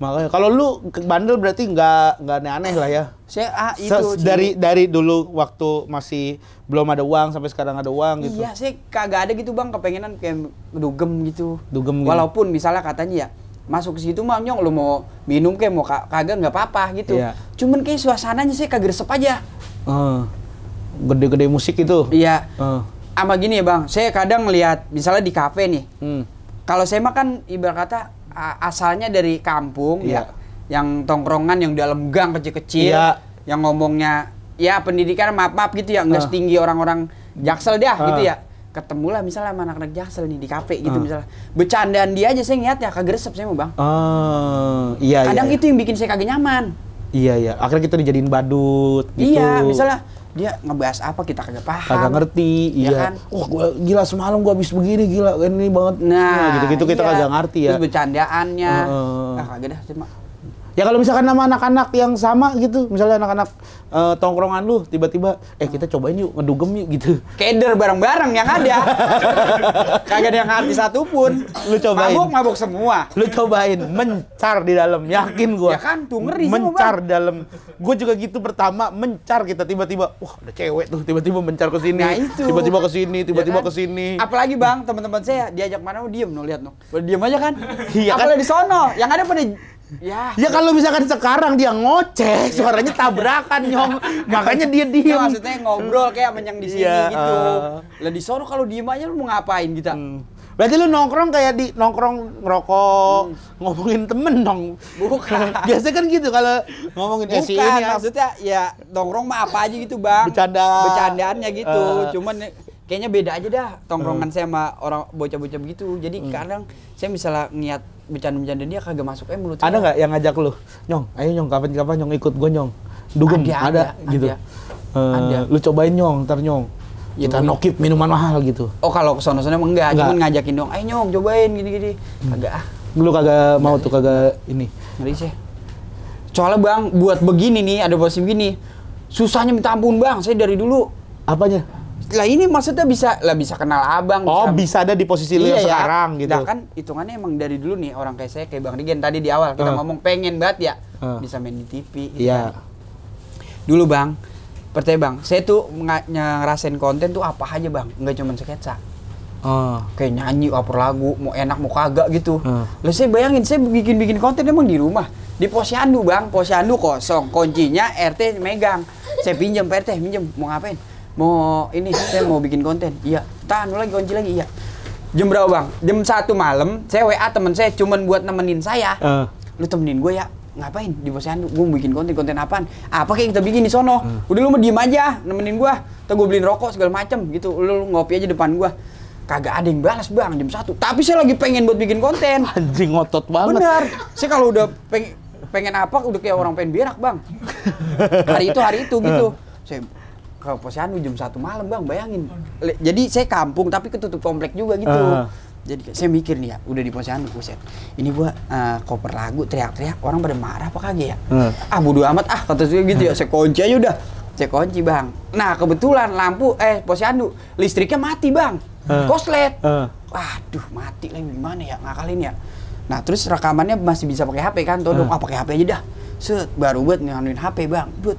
Makanya kalau lu bandel berarti nggak nggak aneh-aneh lah ya.
Saya ah, itu Se dari
dari dulu waktu masih belum ada uang sampai sekarang ada uang gitu. Iya, sih kagak ada gitu Bang kepengenan kayak dugem gitu. Dugem gitu. Walaupun misalnya katanya ya masuk ke situ
mah nyong lu mau minum kayak mau kagak nggak apa-apa gitu. Iya. Cuman kayak suasananya sih kagak resep aja.
gede gede-gede musik itu. Iya. Uh.
Ama gini ya Bang, saya kadang lihat misalnya di kafe nih. Hmm kalau saya mah kan ibarat kata asalnya dari kampung yeah. ya, yang tongkrongan yang dalam gang kecil-kecil, yeah. yang ngomongnya ya pendidikan maaf-maaf gitu ya, enggak uh. Ah. setinggi orang-orang Jaksel dah uh. gitu ya ketemulah misalnya sama anak-anak jaksel nih di kafe gitu uh. misalnya bercandaan dia aja saya ya kagak resep saya mau bang
oh iya kadang iya,
itu iya. yang bikin saya kagak nyaman
iya iya akhirnya kita dijadiin badut gitu. iya misalnya
dia ngebahas apa kita kagak paham kagak
ngerti ya iya kan?
wah gua gila semalam
gua habis begini gila ini banget nah, nah gitu-gitu iya. kita kagak ngerti ya terus bercandaannya uh, uh. nah kagak dah cuma Ya kalau misalkan nama anak-anak yang sama gitu, misalnya anak-anak uh, tongkrongan lu tiba-tiba eh kita cobain yuk ngedugem yuk gitu. Keder bareng-bareng yang ada. (laughs)
Kagak ada yang hati satu
pun. Lu cobain. Mabuk mabuk semua. Lu cobain mencar di dalam, yakin gua. Ya kan tuh ngeri Mencar di dalam. Gua juga gitu pertama mencar kita tiba-tiba wah ada cewek tuh tiba-tiba mencar ke sini. Nah, itu. Tiba-tiba ke sini, tiba-tiba ya kan? ke sini. Apalagi Bang, teman-teman saya diajak mana oh, diem no lihat no. Diem aja kan. Iya kan. Apalagi di sono, yang ada pada
Ya.
Ya kalau misalkan
sekarang dia ngoceh, iya. suaranya tabrakan nyong. Makanya dia iya, diem. Ya, maksudnya
ngobrol kayak menyang di sini ya, gitu. Uh... Lah di sono kalau diem aja lu mau ngapain kita? Hmm.
Berarti lu nongkrong kayak di nongkrong ngerokok, hmm. ngomongin temen dong. Bukan. (laughs) Biasanya kan gitu kalau
ngomongin Bukan, eh, maksudnya
ya nongkrong
mah apa aja gitu, Bang. Bercanda. Bercandaannya gitu. Uh. Cuman ya, kayaknya beda aja dah tongkrongan hmm. saya sama orang bocah-bocah begitu. Jadi hmm. kadang saya misalnya niat bercanda-bercanda dia kagak masuk eh mulut
ada nggak yang ngajak lu nyong ayo nyong kapan-kapan nyong ikut gue nyong dugem ada, ada, ada gitu ada. Uh, lu cobain nyong ntar nyong ya, kita gitu, nokip minuman mahal gitu oh kalau
kesana sana emang enggak, enggak. ngajakin dong ayo nyong cobain gini-gini hmm. kagak ah
lu kagak mau tuh kagak
ini ngeri sih soalnya bang buat begini nih ada posisi gini susahnya minta ampun bang saya dari dulu apanya lah ini maksudnya bisa lah bisa kenal abang. Oh bisa,
bisa ada di posisi lu iya, ya. sekarang gitu. Nah kan
hitungannya emang dari dulu nih orang kayak saya kayak Bang Rigen tadi di awal kita uh. ngomong pengen banget ya uh. bisa main di TV. Gitu
yeah. Kan.
Dulu bang,
percaya bang, saya tuh ngerasain konten tuh apa aja bang, nggak cuma sketsa. Uh. Kayak nyanyi, apa lagu, mau enak mau kagak gitu. Uh. Lalu saya bayangin, saya bikin-bikin konten emang di rumah. Di posyandu bang, posyandu kosong, kuncinya RT megang. Saya pinjam RT, pinjam, mau ngapain? mau ini saya mau bikin konten iya tahan lagi kunci lagi iya jam berapa bang jam satu malam saya wa temen saya cuman buat nemenin saya uh. lu temenin gue ya ngapain di posyandu gue mau bikin konten konten apaan ah, apa kayak kita bikin di sono uh. udah lu mau diem aja nemenin gue atau gue beliin rokok segala macem gitu lu, lu ngopi aja depan gue kagak ada yang balas bang jam satu tapi saya lagi pengen buat bikin konten (laughs) anjing ngotot banget benar saya kalau udah peng pengen apa udah kayak orang pengen berak bang
(laughs) hari itu hari itu gitu
eh. saya ke posyandu jam satu malam bang bayangin Le, jadi saya kampung tapi ketutup komplek juga gitu uh. jadi saya mikir nih ya udah di posyandu buset ini gua uh, koper lagu teriak-teriak orang pada marah apa kagak ya uh. ah bodo amat ah kata saya gitu ya saya kunci aja udah saya kunci bang nah kebetulan lampu eh posyandu listriknya mati bang uh. koslet
uh. waduh
mati lagi gimana ya ngakalin ya nah terus rekamannya masih bisa pakai HP kan tuh uh. ah pakai HP aja dah set baru buat nganuin HP bang buat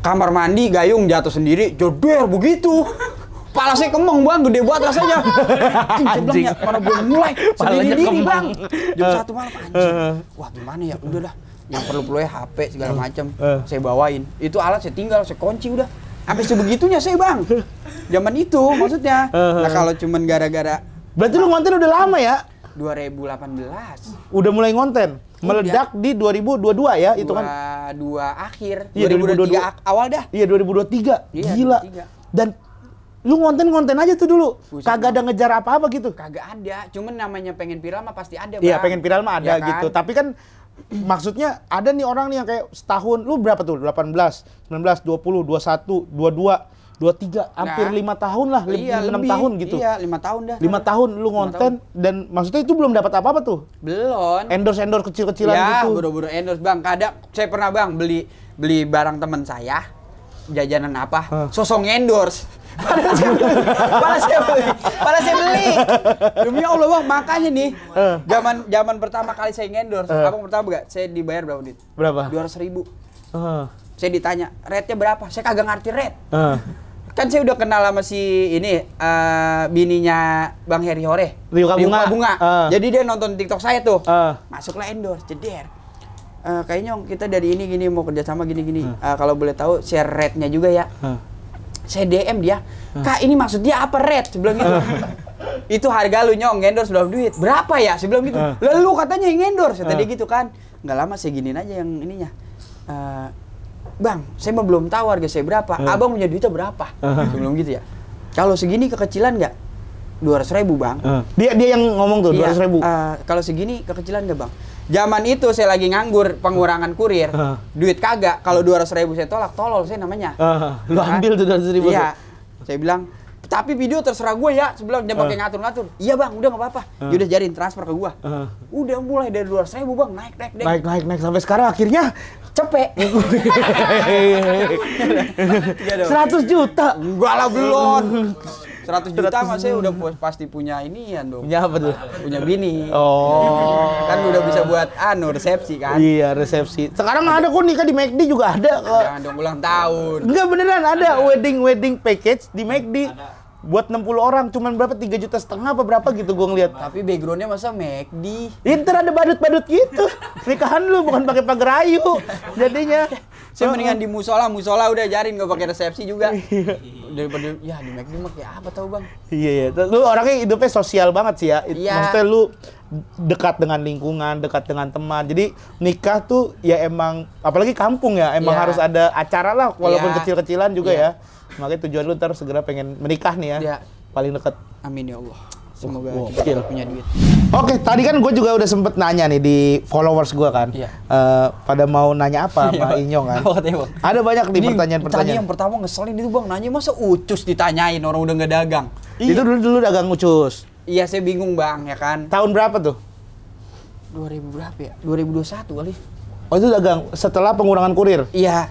kamar mandi gayung jatuh sendiri jodoh begitu palasnya kemeng bang gede banget rasanya (laughs) anjing ya, mana belum mulai sendiri diri kemeng. bang
jam eh. satu malam anjing
eh. wah gimana ya udah lah yang perlu perlu ya, HP segala eh. macam uh. saya bawain itu alat saya tinggal saya kunci udah sampai sebegitunya saya bang (laughs) zaman itu maksudnya nah kalau cuman gara-gara
berarti lu ngonten udah lama ya
2018.
Udah mulai ngonten. Iya. Meledak Udah. di 2022 ya, itu kan.
22 akhir, iya, 2023
2022. awal dah. Iya, 2023. Iya, Gila. 23. Dan lu ngonten-ngonten aja tuh dulu. Buset Kagak ada ngejar apa-apa gitu. Kagak
ada. Cuman namanya pengen viral mah pasti ada, iya, Bang. Iya, pengen viral mah ada ya kan? gitu. Tapi
kan maksudnya ada nih orang nih yang kayak setahun lu berapa tuh? 18, 19, 20, 21, 22 dua tiga hampir nah. lima tahun lah iya, enam tahun gitu iya lima tahun dah lima tahun lu ngonten tahun. dan maksudnya itu belum dapat apa apa tuh belum endorse endorse kecil kecilan ya, gitu buru-buru
endorse bang kadang saya pernah bang beli beli barang teman saya jajanan apa huh. sosong endorse (laughs) Padahal
saya beli, padahal saya
beli,
padahal saya beli.
Demi Allah bang, makanya nih, zaman zaman pertama kali saya endorse, uh. abang pertama gak? Saya dibayar berapa duit? Berapa? Dua ratus ribu. Uh. Saya ditanya, rate-nya berapa? Saya kagak ngerti rate. Uh kan saya udah kenal sama si ini uh, bininya Bang Heri Hore. Rio Bunga. Bunga. Uh. Eh. Jadi dia nonton TikTok saya tuh. Uh. Masuklah endorse, jeder. Uh, kayaknya kita dari ini gini mau kerja sama gini gini. Uh. Uh, kalau boleh tahu share rate-nya juga ya. Uh. Saya DM dia, kak ini maksud dia apa rate? Sebelum gitu. itu harga lu nyong endorse belum duit berapa ya sebelum gitu uh. lalu katanya yang endorse uh. tadi gitu kan nggak lama saya giniin aja yang ininya Bang, saya mah belum tahu harga saya berapa. hmm. Abang punya duitnya berapa? Uh. Belum gitu ya. Kalau segini kekecilan nggak? Dua ratus ribu bang. Uh. Dia dia yang ngomong tuh iya, dua ratus ribu. Uh, kalau segini kekecilan nggak bang? Zaman itu saya lagi nganggur pengurangan kurir, uh. duit kagak. Kalau dua ratus ribu saya tolak, tolol saya namanya.
Uh. Lu kan? ambil tuh dua ratus ribu. Iya.
Saya bilang, tapi video terserah gue ya sebelum dia pakai uh. ngatur-ngatur iya bang udah nggak apa-apa uh. udah jadiin transfer ke gue uh. udah mulai dari dua ribu bang naik naik naik naik
naik naik sampai sekarang akhirnya cepet (laughs)
seratus
juta enggak lah belum
seratus juta masih udah pasti
punya ini ya dong. Punya apa tuh? Punya bini. Oh. kan udah bisa buat anu resepsi kan? Iya, resepsi. Sekarang ada kok nikah di McD e juga ada. kok Jangan dong ulang tahun. Enggak beneran ada, ada. wedding wedding package di McD. E ada buat 60 orang cuman berapa tiga juta setengah apa berapa gitu gue ngeliat tapi backgroundnya masa McD Inter ada badut-badut gitu
nikahan lu bukan pakai pagar jadinya saya oh, mendingan di musola musola udah jarin gak pakai resepsi juga iya. daripada ya di McD mah kayak
apa tau bang iya iya lu orangnya hidupnya sosial banget sih ya iya. maksudnya lu dekat dengan lingkungan dekat dengan teman jadi nikah tuh ya emang apalagi kampung ya emang iya. harus ada acara lah walaupun iya. kecil-kecilan juga iya. ya Makanya tujuan lu ntar segera pengen menikah nih ya. ya. Paling deket. Amin ya Allah. Semoga wow. kita wow. punya duit. Oke, okay, tadi kan gue juga udah sempet nanya nih di followers gue kan. Iya. Uh, pada mau nanya apa (laughs) iya. sama Inyong kan. Ada banyak nih pertanyaan-pertanyaan. Tadi yang pertama ngeselin itu bang, nanya masa ucus ditanyain orang udah gak dagang. Itu iya. dulu dulu dagang ucus.
Iya, saya bingung bang ya kan. Tahun berapa tuh? 2000 berapa ya? 2021 kali. Oh itu dagang setelah pengurangan kurir? Iya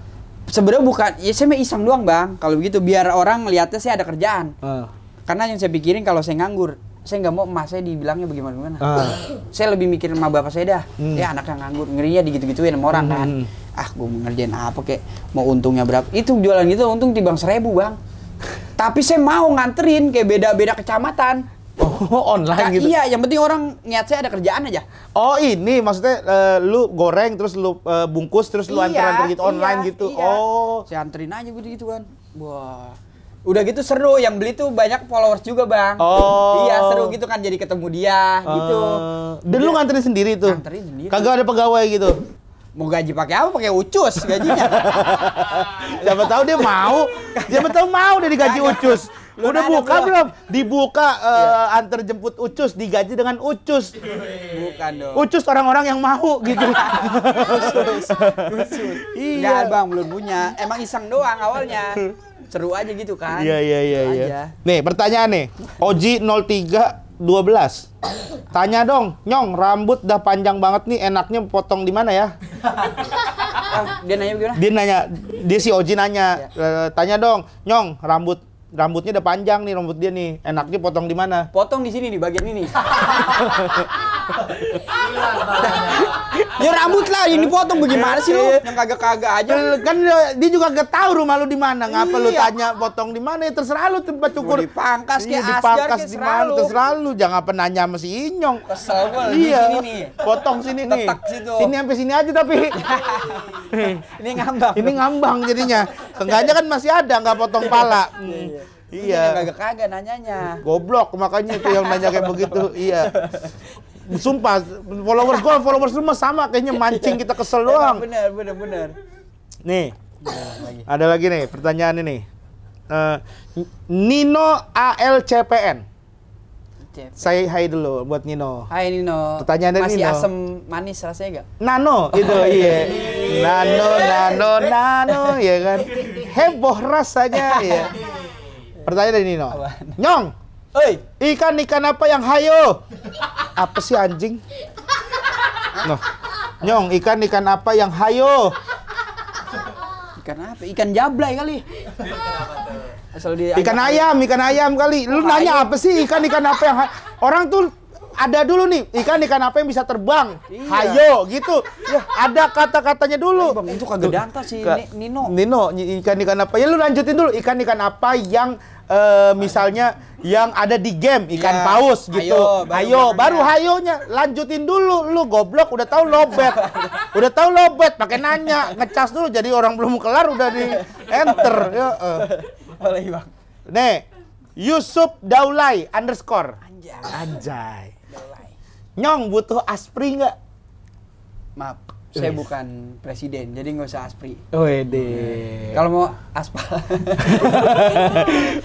sebenarnya bukan ya saya iseng doang bang kalau begitu biar orang melihatnya saya ada kerjaan uh. karena yang saya pikirin kalau saya nganggur saya nggak mau emas saya dibilangnya bagaimana gimana uh. saya lebih mikirin sama bapak saya dah hmm. ya anak yang nganggur ngerinya digitu gituin sama orang kan. hmm. kan ah gue mau ngerjain apa kek mau untungnya berapa itu jualan gitu untung tibang seribu bang (laughs) tapi saya mau nganterin kayak beda beda kecamatan
Oh, (laughs) online nah, gitu. Iya, yang penting orang niat saya ada kerjaan aja. Oh, ini maksudnya uh, lu goreng terus lu uh, bungkus terus lu iya, anter gitu iya, online gitu. Iya.
Oh. Saya anterin aja gitu gitu kan. Wah. Udah gitu seru, yang beli tuh banyak followers juga, Bang. Oh. Iya, seru gitu
kan jadi ketemu dia uh. gitu. Eh, dan lu iya. nganterin sendiri tuh. Nganterin sendiri. Kagak ada pegawai gitu mau gaji pakai apa pakai ucus gajinya (laughs) siapa tahu dia mau (laughs) siapa tahu mau dia digaji ucus Lu udah buka belum? Dibuka uh, eh, yeah. antar jemput Ucus digaji dengan Ucus. Bukan dong. Ucus orang-orang yang mau gitu.
ucus.
Iya. Bang, belum punya. Emang iseng doang awalnya.
Seru aja gitu kan. Iya, iya, iya, iya.
Nih, pertanyaan nih. Oji 03 12. Tanya dong, Nyong, rambut dah panjang banget nih, enaknya potong di mana ya? (laughs)
Ah, dia nanya gimana? Dia
nanya, dia si Oji nanya, ya. tanya dong, Nyong, rambut rambutnya udah panjang nih rambut dia nih. Enaknya potong di mana? Potong
di sini nih, bagian ini. (laughs) (laughs) ya rambut lah ini potong bagaimana sih lu? Iya, yang
kagak-kagak aja. Kan, kan dia juga gak tahu rumah lu di mana. Ngapa iya. lu tanya potong di mana? Ya terserah lu tempat cukur. dipangkas kayak iya, dipangkas di mana? Terserah lu. Jangan pernah nanya sama si Inyong. Kesel gua iya. sini nih. Potong sini nih. situ. Sini sampai sini aja tapi. (laughs) ini ngambang. Ini ngambang jadinya. Sengaja kan masih ada nggak potong pala. Iya, iya. Hmm. Iya.
Kagak-kagak nanyanya.
Goblok makanya itu yang nanya kayak begitu. Iya. (laughs) Sumpah, followers gue, followers lu sama kayaknya mancing kita kesel doang.
Bener, bener, bener. Nih, lagi.
ada lagi nih pertanyaan ini. Uh, Nino ALCPN. Saya hai dulu buat Nino.
Hai Nino. Pertanyaannya Masih Nino. Masih asam manis rasanya gak? Nano
itu (laughs) iya. nano, nano, nano ya kan. Heboh rasanya ya. Pertanyaan dari Nino. Nyong, Oi, ikan ikan apa yang hayo? Apa sih anjing? No, nyong ikan ikan apa yang hayo? Ikan apa? Ikan jablay kali.
Asal dia ikan ayam, ikan ayam kali. Lu oh, nanya apa sih
ikan ikan apa yang hayo? Orang tuh ada dulu nih ikan-ikan apa yang bisa terbang. Iya. Hayo gitu. Ya, ada kata-katanya dulu. Ay, bang, itu kagak data sih Ka Nino. Nino ikan-ikan apa? Ya lu lanjutin dulu ikan-ikan apa yang uh, misalnya Ayo. yang ada di game ikan ya. paus gitu. Ayo, baru, Ayo, baru hayonya lanjutin dulu lu goblok udah tahu lobet. udah tahu lobet pakai nanya, ngecas dulu jadi orang belum kelar udah di enter. Ya, uh. Bang. Nih, Yusuf Daulay underscore. Anjay. Anjay. Nyong butuh aspri nggak? Maaf, saya yes. bukan
presiden, jadi nggak usah aspri.
Wede. Kalau mau aspal. (laughs)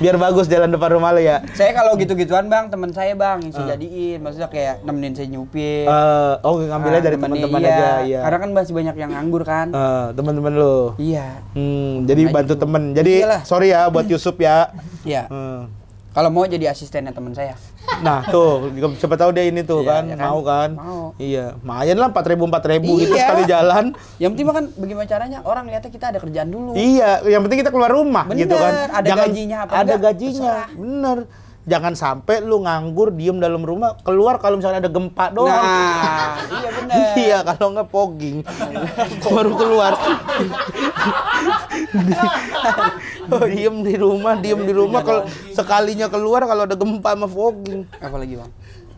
Biar bagus jalan depan rumah lo ya.
Saya kalau gitu-gituan bang, teman saya bang yang uh. jadiin, maksudnya kayak nemenin saya nyupir. Uh,
oh ngambilnya nah, dari teman-teman iya. aja. Iya. Karena kan masih banyak yang nganggur kan. Uh, teman-teman lo. Iya. Hmm, jadi bantu temen. Jadi Iyalah. sorry ya buat Yusuf ya.
Iya. Hmm. Kalau
mau jadi asistennya teman saya. Nah, tuh siapa tahu dia ini tuh iya, kan, ya kan mau kan. Mau. Iya, mayan lah empat ribu empat ribu gitu iya. sekali jalan. Yang penting kan
bagaimana caranya orang lihatnya kita ada kerjaan dulu. Iya, yang penting kita keluar rumah bener, gitu kan. ada Jangan, gajinya apa Ada enggak, gajinya.
Terserah. Bener jangan sampai lu nganggur diem dalam rumah keluar kalau misalnya ada gempa doang nah, (laughs) iya iya kalau nggak pogging (laughs) baru keluar (laughs) oh, diem di rumah diem di rumah kalau sekalinya keluar kalau ada gempa sama fogging apalagi bang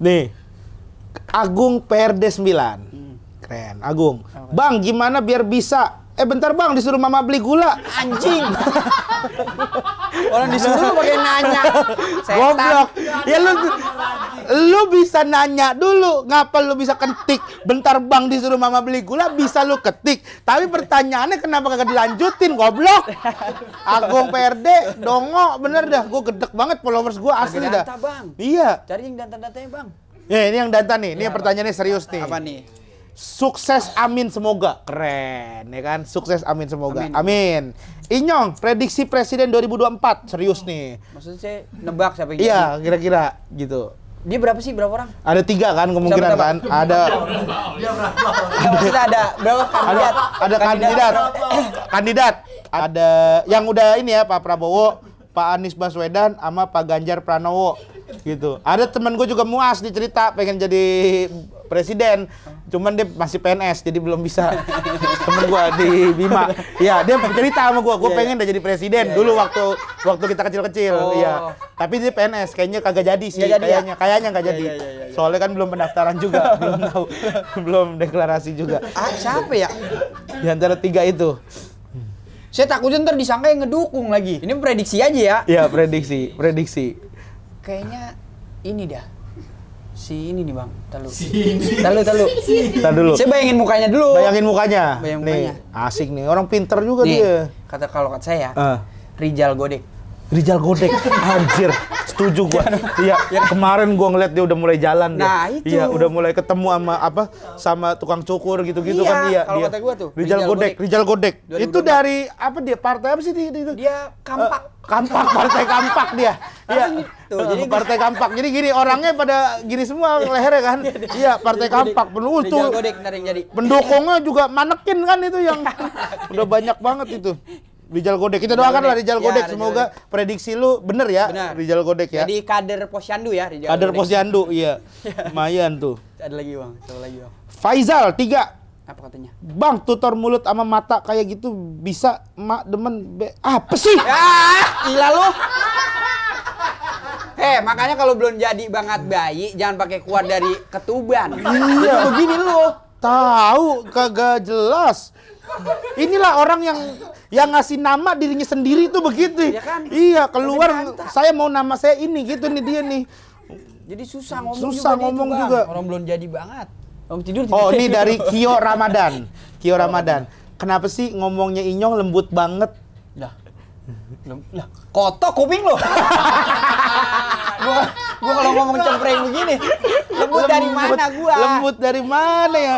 nih Agung PRD 9 hmm. keren Agung Bang gimana biar bisa Eh bentar bang, disuruh mama beli gula. Anjing. (laughs)
Orang disuruh pakai nanya.
Goblok. Ya lu lu bisa nanya dulu. Ngapa lu bisa ketik? Bentar bang disuruh mama beli gula bisa lu ketik. Tapi pertanyaannya kenapa kagak dilanjutin, goblok? Agung PRD, dongo, bener dah. Gue gedek banget followers gue asli data, dah. Bang. Iya.
Cari yang danta dantanya
bang. Ya ini yang danta nih. Ini ya, yang pertanyaannya serius nih. Apa nih? Sukses amin semoga. Keren ya kan? Sukses amin semoga. Amin. amin. Inyong, prediksi presiden 2024 serius nih.
Maksudnya saya nebak siapa yang Iya,
kira-kira gitu. Dia berapa sih? Berapa orang? Ada tiga kan kemungkinan kan? berapa? kan? Ada.
Dia berapa? ada
berapa kandidat? Ada, ada Kandidat. kandidat. Ada yang udah ini ya Pak Prabowo, Pak Anies Baswedan, sama Pak Ganjar Pranowo gitu ada teman gue juga muas dicerita pengen jadi presiden cuman dia masih PNS jadi belum bisa (laughs) temen gue di Bima ya dia cerita sama gue gue iya, iya. pengen udah jadi presiden iya, dulu waktu waktu kita kecil-kecil oh. ya tapi dia PNS kayaknya kagak jadi sih ya? kayaknya kayaknya nggak jadi yeah, yeah, yeah, yeah. soalnya kan belum pendaftaran juga (laughs) belum tahu (laughs) belum deklarasi juga ah siapa ya di antara tiga itu
saya takutnya ntar disangka yang ngedukung lagi.
Ini prediksi aja ya. Iya, prediksi, prediksi
kayaknya ini dah si ini nih bang talu si talu talu talu dulu saya bayangin
mukanya dulu bayangin mukanya bayangin mukanya nih, asik nih orang pinter juga nih, dia
kata kalau kata saya
uh. Rijal Godek Rizal Godek, anjir, setuju gua. Iya, ya, kemarin gua ngeliat dia udah mulai jalan nah, Itu. Iya, udah mulai ketemu sama apa sama tukang cukur gitu-gitu iya, kan iya. Kalau dia. kata gua tuh Rizal, Godek, Godek, Rizal Godek. Itu dari apa dia partai apa sih dia itu? Dia kampak. Uh, kampak partai kampak dia. Iya. Gitu. Tuh, eh, jadi partai kampak. Jadi gini orangnya pada gini semua lehernya kan. Iya, iya partai kampak penuh itu.
Pendukungnya
juga manekin kan itu yang (laughs) udah banyak banget itu. Rijal Godek. Kita doakanlah doakan lah Rijal Godek. Ya, Semoga prediksi lu bener ya, bener. Rijal Godek ya. Jadi
kader posyandu ya Rijal Kader posyandu, (laughs) iya. Lumayan tuh.
Ada lagi bang, ada lagi bang. Faizal, tiga. Apa katanya? Bang, tutor mulut sama mata kayak gitu bisa mak demen be... Apa sih? Ya, gila lu. (laughs) Eh, makanya kalau belum jadi banget
bayi, jangan pakai kuat dari ketuban. Iya,
begini lu. Tahu kagak jelas. Inilah orang yang yang ngasih nama dirinya sendiri tuh begitu. Iya kan? Iya, keluar saya mau nama saya ini gitu nih dia nih.
Jadi susah ngomong susah juga ngomong itu, kan. juga.
Orang belum jadi banget. Om tidur, Oh, ini dari Kio Ramadan. Kio oh, Ramadan. Kenapa sih ngomongnya Inyong lembut banget? Lah. Lah, kotok kuping lo. (laughs) gua gua kalau ngomong cempreng begini lembut, lembut dari mana gua lembut dari mana ya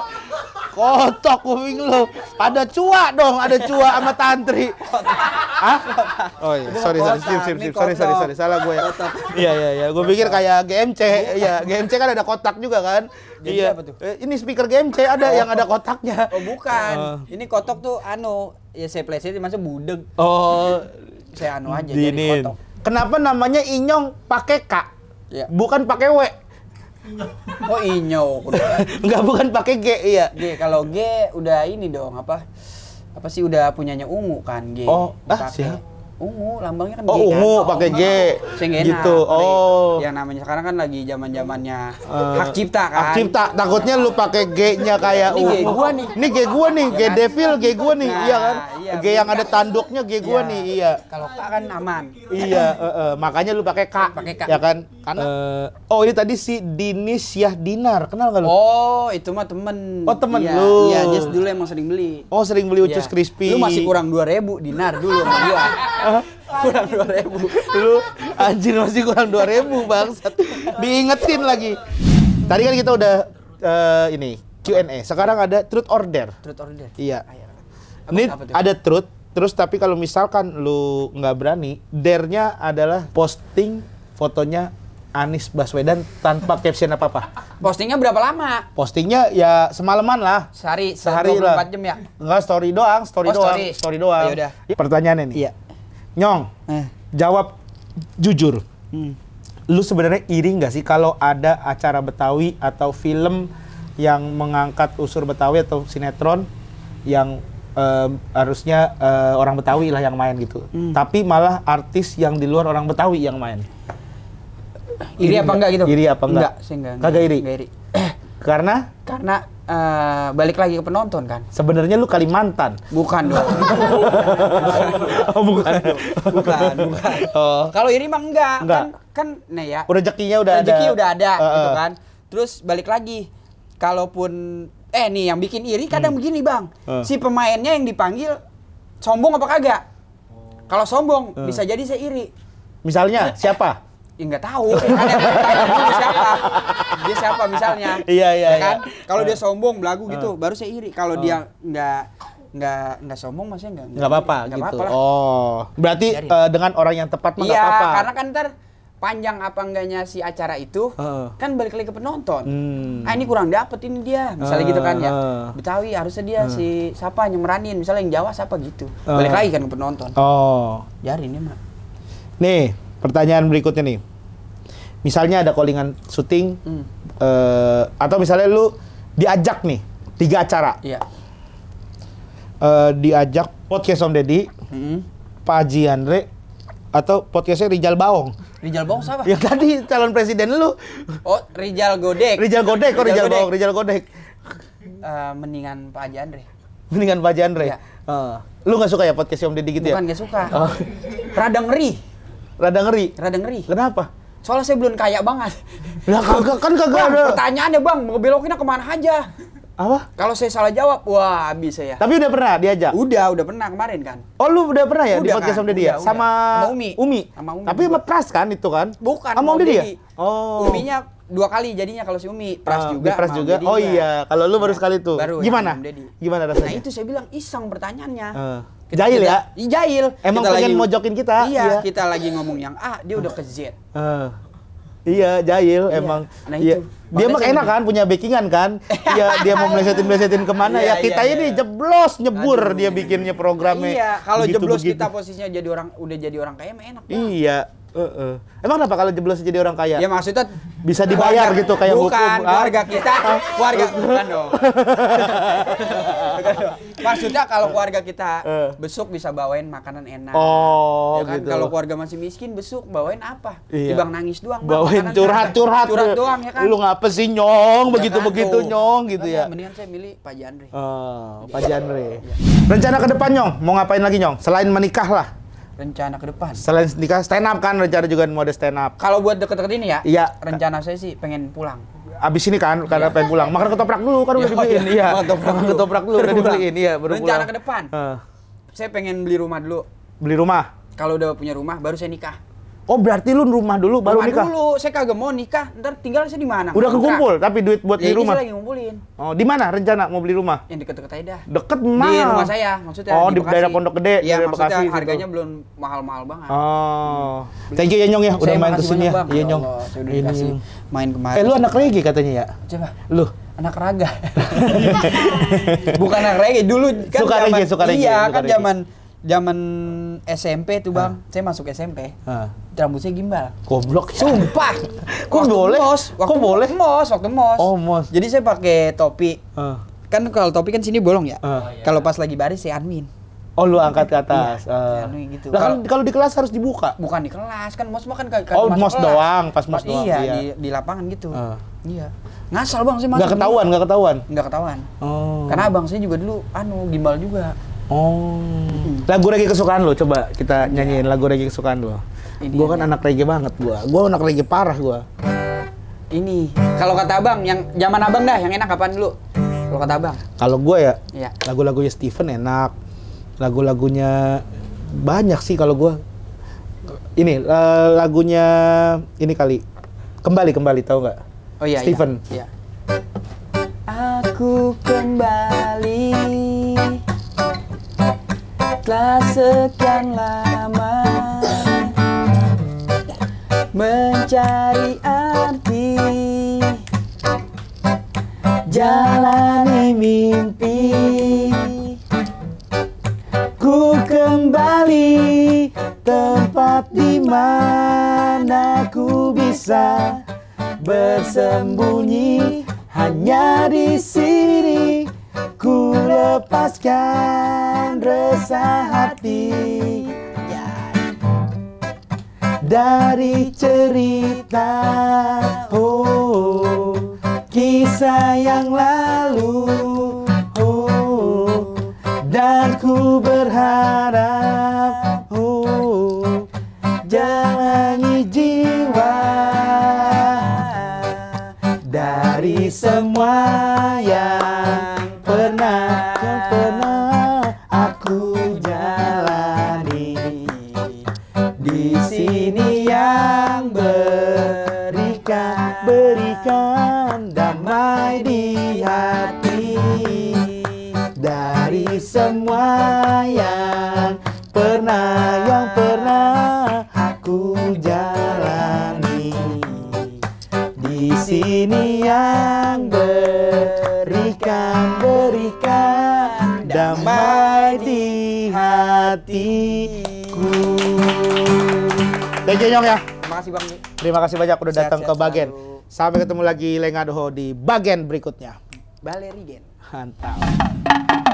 kotok kuping lo ada cua dong ada cua sama tantri Hah? Oh
iya, sorry sorry, sorry, sorry, sorry, sorry sorry sorry, salah gue ya. Iya iya iya, gue pikir
kayak GMC, iya, iya GMC kan ada kotak juga kan? Jadi iya. Apa tuh? Eh, ini speaker GMC ada oh. yang ada kotaknya.
Oh bukan, uh. ini kotak tuh anu, ya saya play sih masuk budeg. Oh, saya
anu aja Dini. jadi kotak. Kenapa namanya Inyong pakai Kak,
Ya.
Bukan pakai W. Oh Inyong, Enggak
(laughs) bukan pakai G, iya. G kalau G
udah ini dong apa? Apa sih udah punyanya Ungu kan G. Oh, ah,
siap ungu
lambangnya kan oh, G ungu kan? pakai G gitu oh yang namanya sekarang kan lagi zaman zamannya uh, eh, hak cipta kan hak cipta
takutnya lu pakai G nya kayak ini ungu G gua nih ini G gua nih G nah, devil G gua nih nah, iya kan iya, G yang ada tanduknya G gua iya. nih iya kalau K kan aman iya uh, uh, makanya lu pakai K pakai K ya kan karena uh, oh ini tadi si Dinis Yah Dinar kenal gak lu oh itu mah temen oh temen iya, lu iya dia dulu
emang sering beli oh sering beli ucus iya. crispy lu masih kurang dua ribu dinar dulu sama gua (laughs)
kurang dua ribu lu anjir masih kurang dua ribu bangsat diingetin lagi tadi kan kita udah uh, ini Q&A sekarang ada truth order, truth order, iya ini ada truth terus tapi kalau misalkan lu nggak berani dernya adalah posting fotonya Anis Baswedan tanpa caption apa-apa.
Postingnya berapa lama?
Postingnya ya semalaman lah. Sehari, sehari 24 lah. jam ya? Enggak, story doang, story oh, doang, story, story doang. Oh, udah. Pertanyaannya nih. Iya Nyong, eh. jawab jujur. Hmm. Lu sebenarnya iri nggak sih kalau ada acara Betawi atau film yang mengangkat unsur Betawi atau sinetron yang uh, harusnya uh, orang Betawi lah yang main gitu. Hmm. Tapi malah artis yang di luar orang Betawi yang main. Iri, iri apa enggak, gitu? Iri apa enggak? Enggak, sih enggak. Kagak iri. Enggak iri. Karena?
Karena uh, balik lagi ke penonton kan.
Sebenarnya lu Kalimantan. Bukan dong.
(laughs) oh, bukan. Bukan,
bukan. Oh. Kalau ini mah enggak. Kan- enggak.
Kan kan nah ya.
Udah Rezekinya udah ada. ada. udah ada uh, gitu kan.
Terus balik lagi. Kalaupun eh nih yang bikin iri kadang hmm. begini, Bang. Uh. Si pemainnya yang dipanggil sombong apa kagak? Oh. Kalau sombong uh. bisa jadi saya iri.
Misalnya (laughs) siapa? ya nggak tahu
kan (laughs) dia siapa dia siapa misalnya iya iya, ya iya. kan iya. kalau dia eh.
sombong belagu gitu eh.
baru saya iri kalau dia eh. nggak nggak nggak sombong masih nggak nggak apa-apa gitu
oh berarti dengan orang yang tepat iya apa-apa karena
kan ntar panjang apa enggaknya si acara itu uh. kan balik lagi ke penonton
hmm. ah ini
kurang dapet ini dia misalnya uh. gitu kan ya Betawi harusnya dia uh. si siapa nyemeranin misalnya yang Jawa siapa gitu uh. balik lagi kan ke penonton
oh
jari ini mah nih Pertanyaan berikutnya nih. Misalnya ada callingan syuting hmm. uh, atau misalnya lu diajak nih tiga acara. Iya. Uh, diajak podcast Om Deddy, hmm. Pak Haji Andre, atau podcastnya Rijal Baong. Rijal Baong siapa? Yang tadi calon presiden lu. Oh,
Rijal Godek. Rijal Godek, kok oh, Rijal, Rijal Baong, Rijal Godek. Uh, mendingan Pak Haji Andre.
Mendingan Pak Haji Andre. Ya. Uh. Lu gak suka ya podcast Om Deddy gitu Bukan ya? Bukan gak suka. Uh. Rada ngeri. Rada ngeri. Rada ngeri. Kenapa? Soalnya saya belum kaya banget. Lah kagak
kan kagak ada. Pertanyaannya bang, mau belokinnya kemana aja? Apa? Kalau saya salah jawab, wah habis saya. Tapi
udah pernah diajak? Udah, udah pernah kemarin kan. Oh lu udah pernah ya udah, di podcast kan? sama dia? Udah, sama, udah. sama Umi. Umi. Sama Umi. Tapi sama Pras kan itu kan? Bukan. Sama Umi dia?
Oh. Uminya dua kali jadinya kalau si Umi pras uh, juga pras juga oh iya
kalau lu baru iya. sekali tuh baru ya, gimana gimana nah, rasanya nah itu
saya bilang iseng pertanyaannya uh. Jail ya? jail. Emang kita pengen lagi, mojokin
kita. Iya, iya, kita
lagi ngomong yang A, ah, dia udah ke Z.
Uh, iya, jail. iya. emang. Nah iya. Dia mah enak gitu. kan, punya backingan kan. (laughs) Iya. dia mau melesetin-melesetin kemana iya, ya. Iya, kita iya, ini jeblos, nyebur Aduh. dia bikinnya programnya. Iya, kalau jeblos begitu. kita
posisinya jadi orang udah jadi orang
kaya mah enak.
Iya. Bang. Uh, uh. Emang kenapa kalau jeblos jadi orang kaya? Ya maksudnya bisa dibayar warga, gitu kayak bukan, hukum. warga ah. kita, warga ah. bukan dong.
bukan dong. Maksudnya kalau keluarga kita eh. besuk bisa bawain makanan enak. Oh, ya kan? gitu. Kalau keluarga masih miskin besuk bawain apa? Iya. Ibang nangis doang. Bawain curhat-curhat. Curhat doang ya kan. Lu ngapa
sih nyong begitu-begitu ya kan? nyong gitu ya.
Mendingan saya milih Pak Janri.
Oh, Pak ya. Janri. Iya. Rencana ke depan nyong, mau ngapain lagi nyong? Selain menikah lah
rencana ke depan.
Selain nikah stand up kan rencana juga mau ada stand up.
Kalau buat deket-deket ini ya, iya. rencana saya sih pengen pulang.
Abis ini kan karena iya. pengen pulang. Makan ketoprak dulu kan udah dibeliin. Iya. iya. Makan ketoprak dulu udah dibeliin. Iya, baru Rencana pulang. ke
depan. Uh. Saya pengen beli rumah dulu. Beli rumah. Kalau udah punya
rumah baru saya nikah. Oh berarti lu rumah dulu baru rumah nikah? dulu,
saya kagak mau nikah. Ntar tinggal saya di mana? Udah kekumpul,
tapi duit buat ya, beli rumah. Saya lagi ngumpulin. Oh di mana rencana mau beli rumah? Yang deket-deket aja dah. Deket mah. Di rumah saya maksudnya. Oh di, daerah Pondok Gede. Iya maksudnya harganya gitu.
belum mahal-mahal banget. Oh, hmm. thank you ya nyong ya udah saya main kesini ya. Iya nyong. Ya saya udah dikasih main kemarin. Eh lu
anak lagi katanya ya? Coba. Lu anak raga. (laughs) Bukan anak regi dulu kan suka zaman, suka lagi. iya kan zaman
zaman SMP tuh bang, ha. Ah. saya masuk SMP, ha. Ah. rambut saya gimbal.
Goblok. Sumpah.
(laughs) Kok boleh? Mos, waktu Kok boleh? Mos, waktu mos. Oh mos. Jadi saya pakai topi. Ha. Ah. Kan kalau topi kan sini bolong ya. Oh, iya. Kalau pas lagi baris saya admin. Oh lu angkat ke atas.
Iya, uh. gitu. Nah, kalau
kalau di kelas harus dibuka. Bukan di kelas kan, kan oh, mos makan kan Oh, mos doang, pas mos doang. Iya, iya. Di, di lapangan gitu. Uh. Iya. Ngasal Bang saya masuk. Gak ketahuan, gak ketahuan. Gak ketahuan. Oh. Karena abang saya juga dulu anu gimbal juga. Oh. Hmm.
Lagu reggae kesukaan lo coba kita nyanyiin ya. lagu reggae kesukaan lo. Gue kan anak reggae banget gua. Gua anak reggae parah gua.
Ini kalau kata Abang yang zaman Abang dah yang enak kapan dulu?
Kalau kata Abang. Kalau gua ya, ya. lagu-lagunya Steven enak. Lagu-lagunya banyak sih kalau gua. Ini eh, lagunya ini kali. Kembali kembali tahu nggak? Oh iya, iya. Steven. iya.
Aku kembali telah sekian lama mencari arti jalani mimpi ku kembali tempat di mana ku bisa bersembunyi hanya di sini ku lepaskan resah hati ya. Dari cerita oh, Kisah yang lalu oh, Dan ku berharap oh, Jalani jiwa Dari semua yang semua yang pernah yang pernah aku jalani di sini yang berikan berikan damai di hatiku.
Thank you Nyong ya. Terima kasih Bang. Terima kasih banyak udah datang ke Bagen. Sampai ketemu lagi Lengadoho di Bagen berikutnya. Balerigen. Mantap.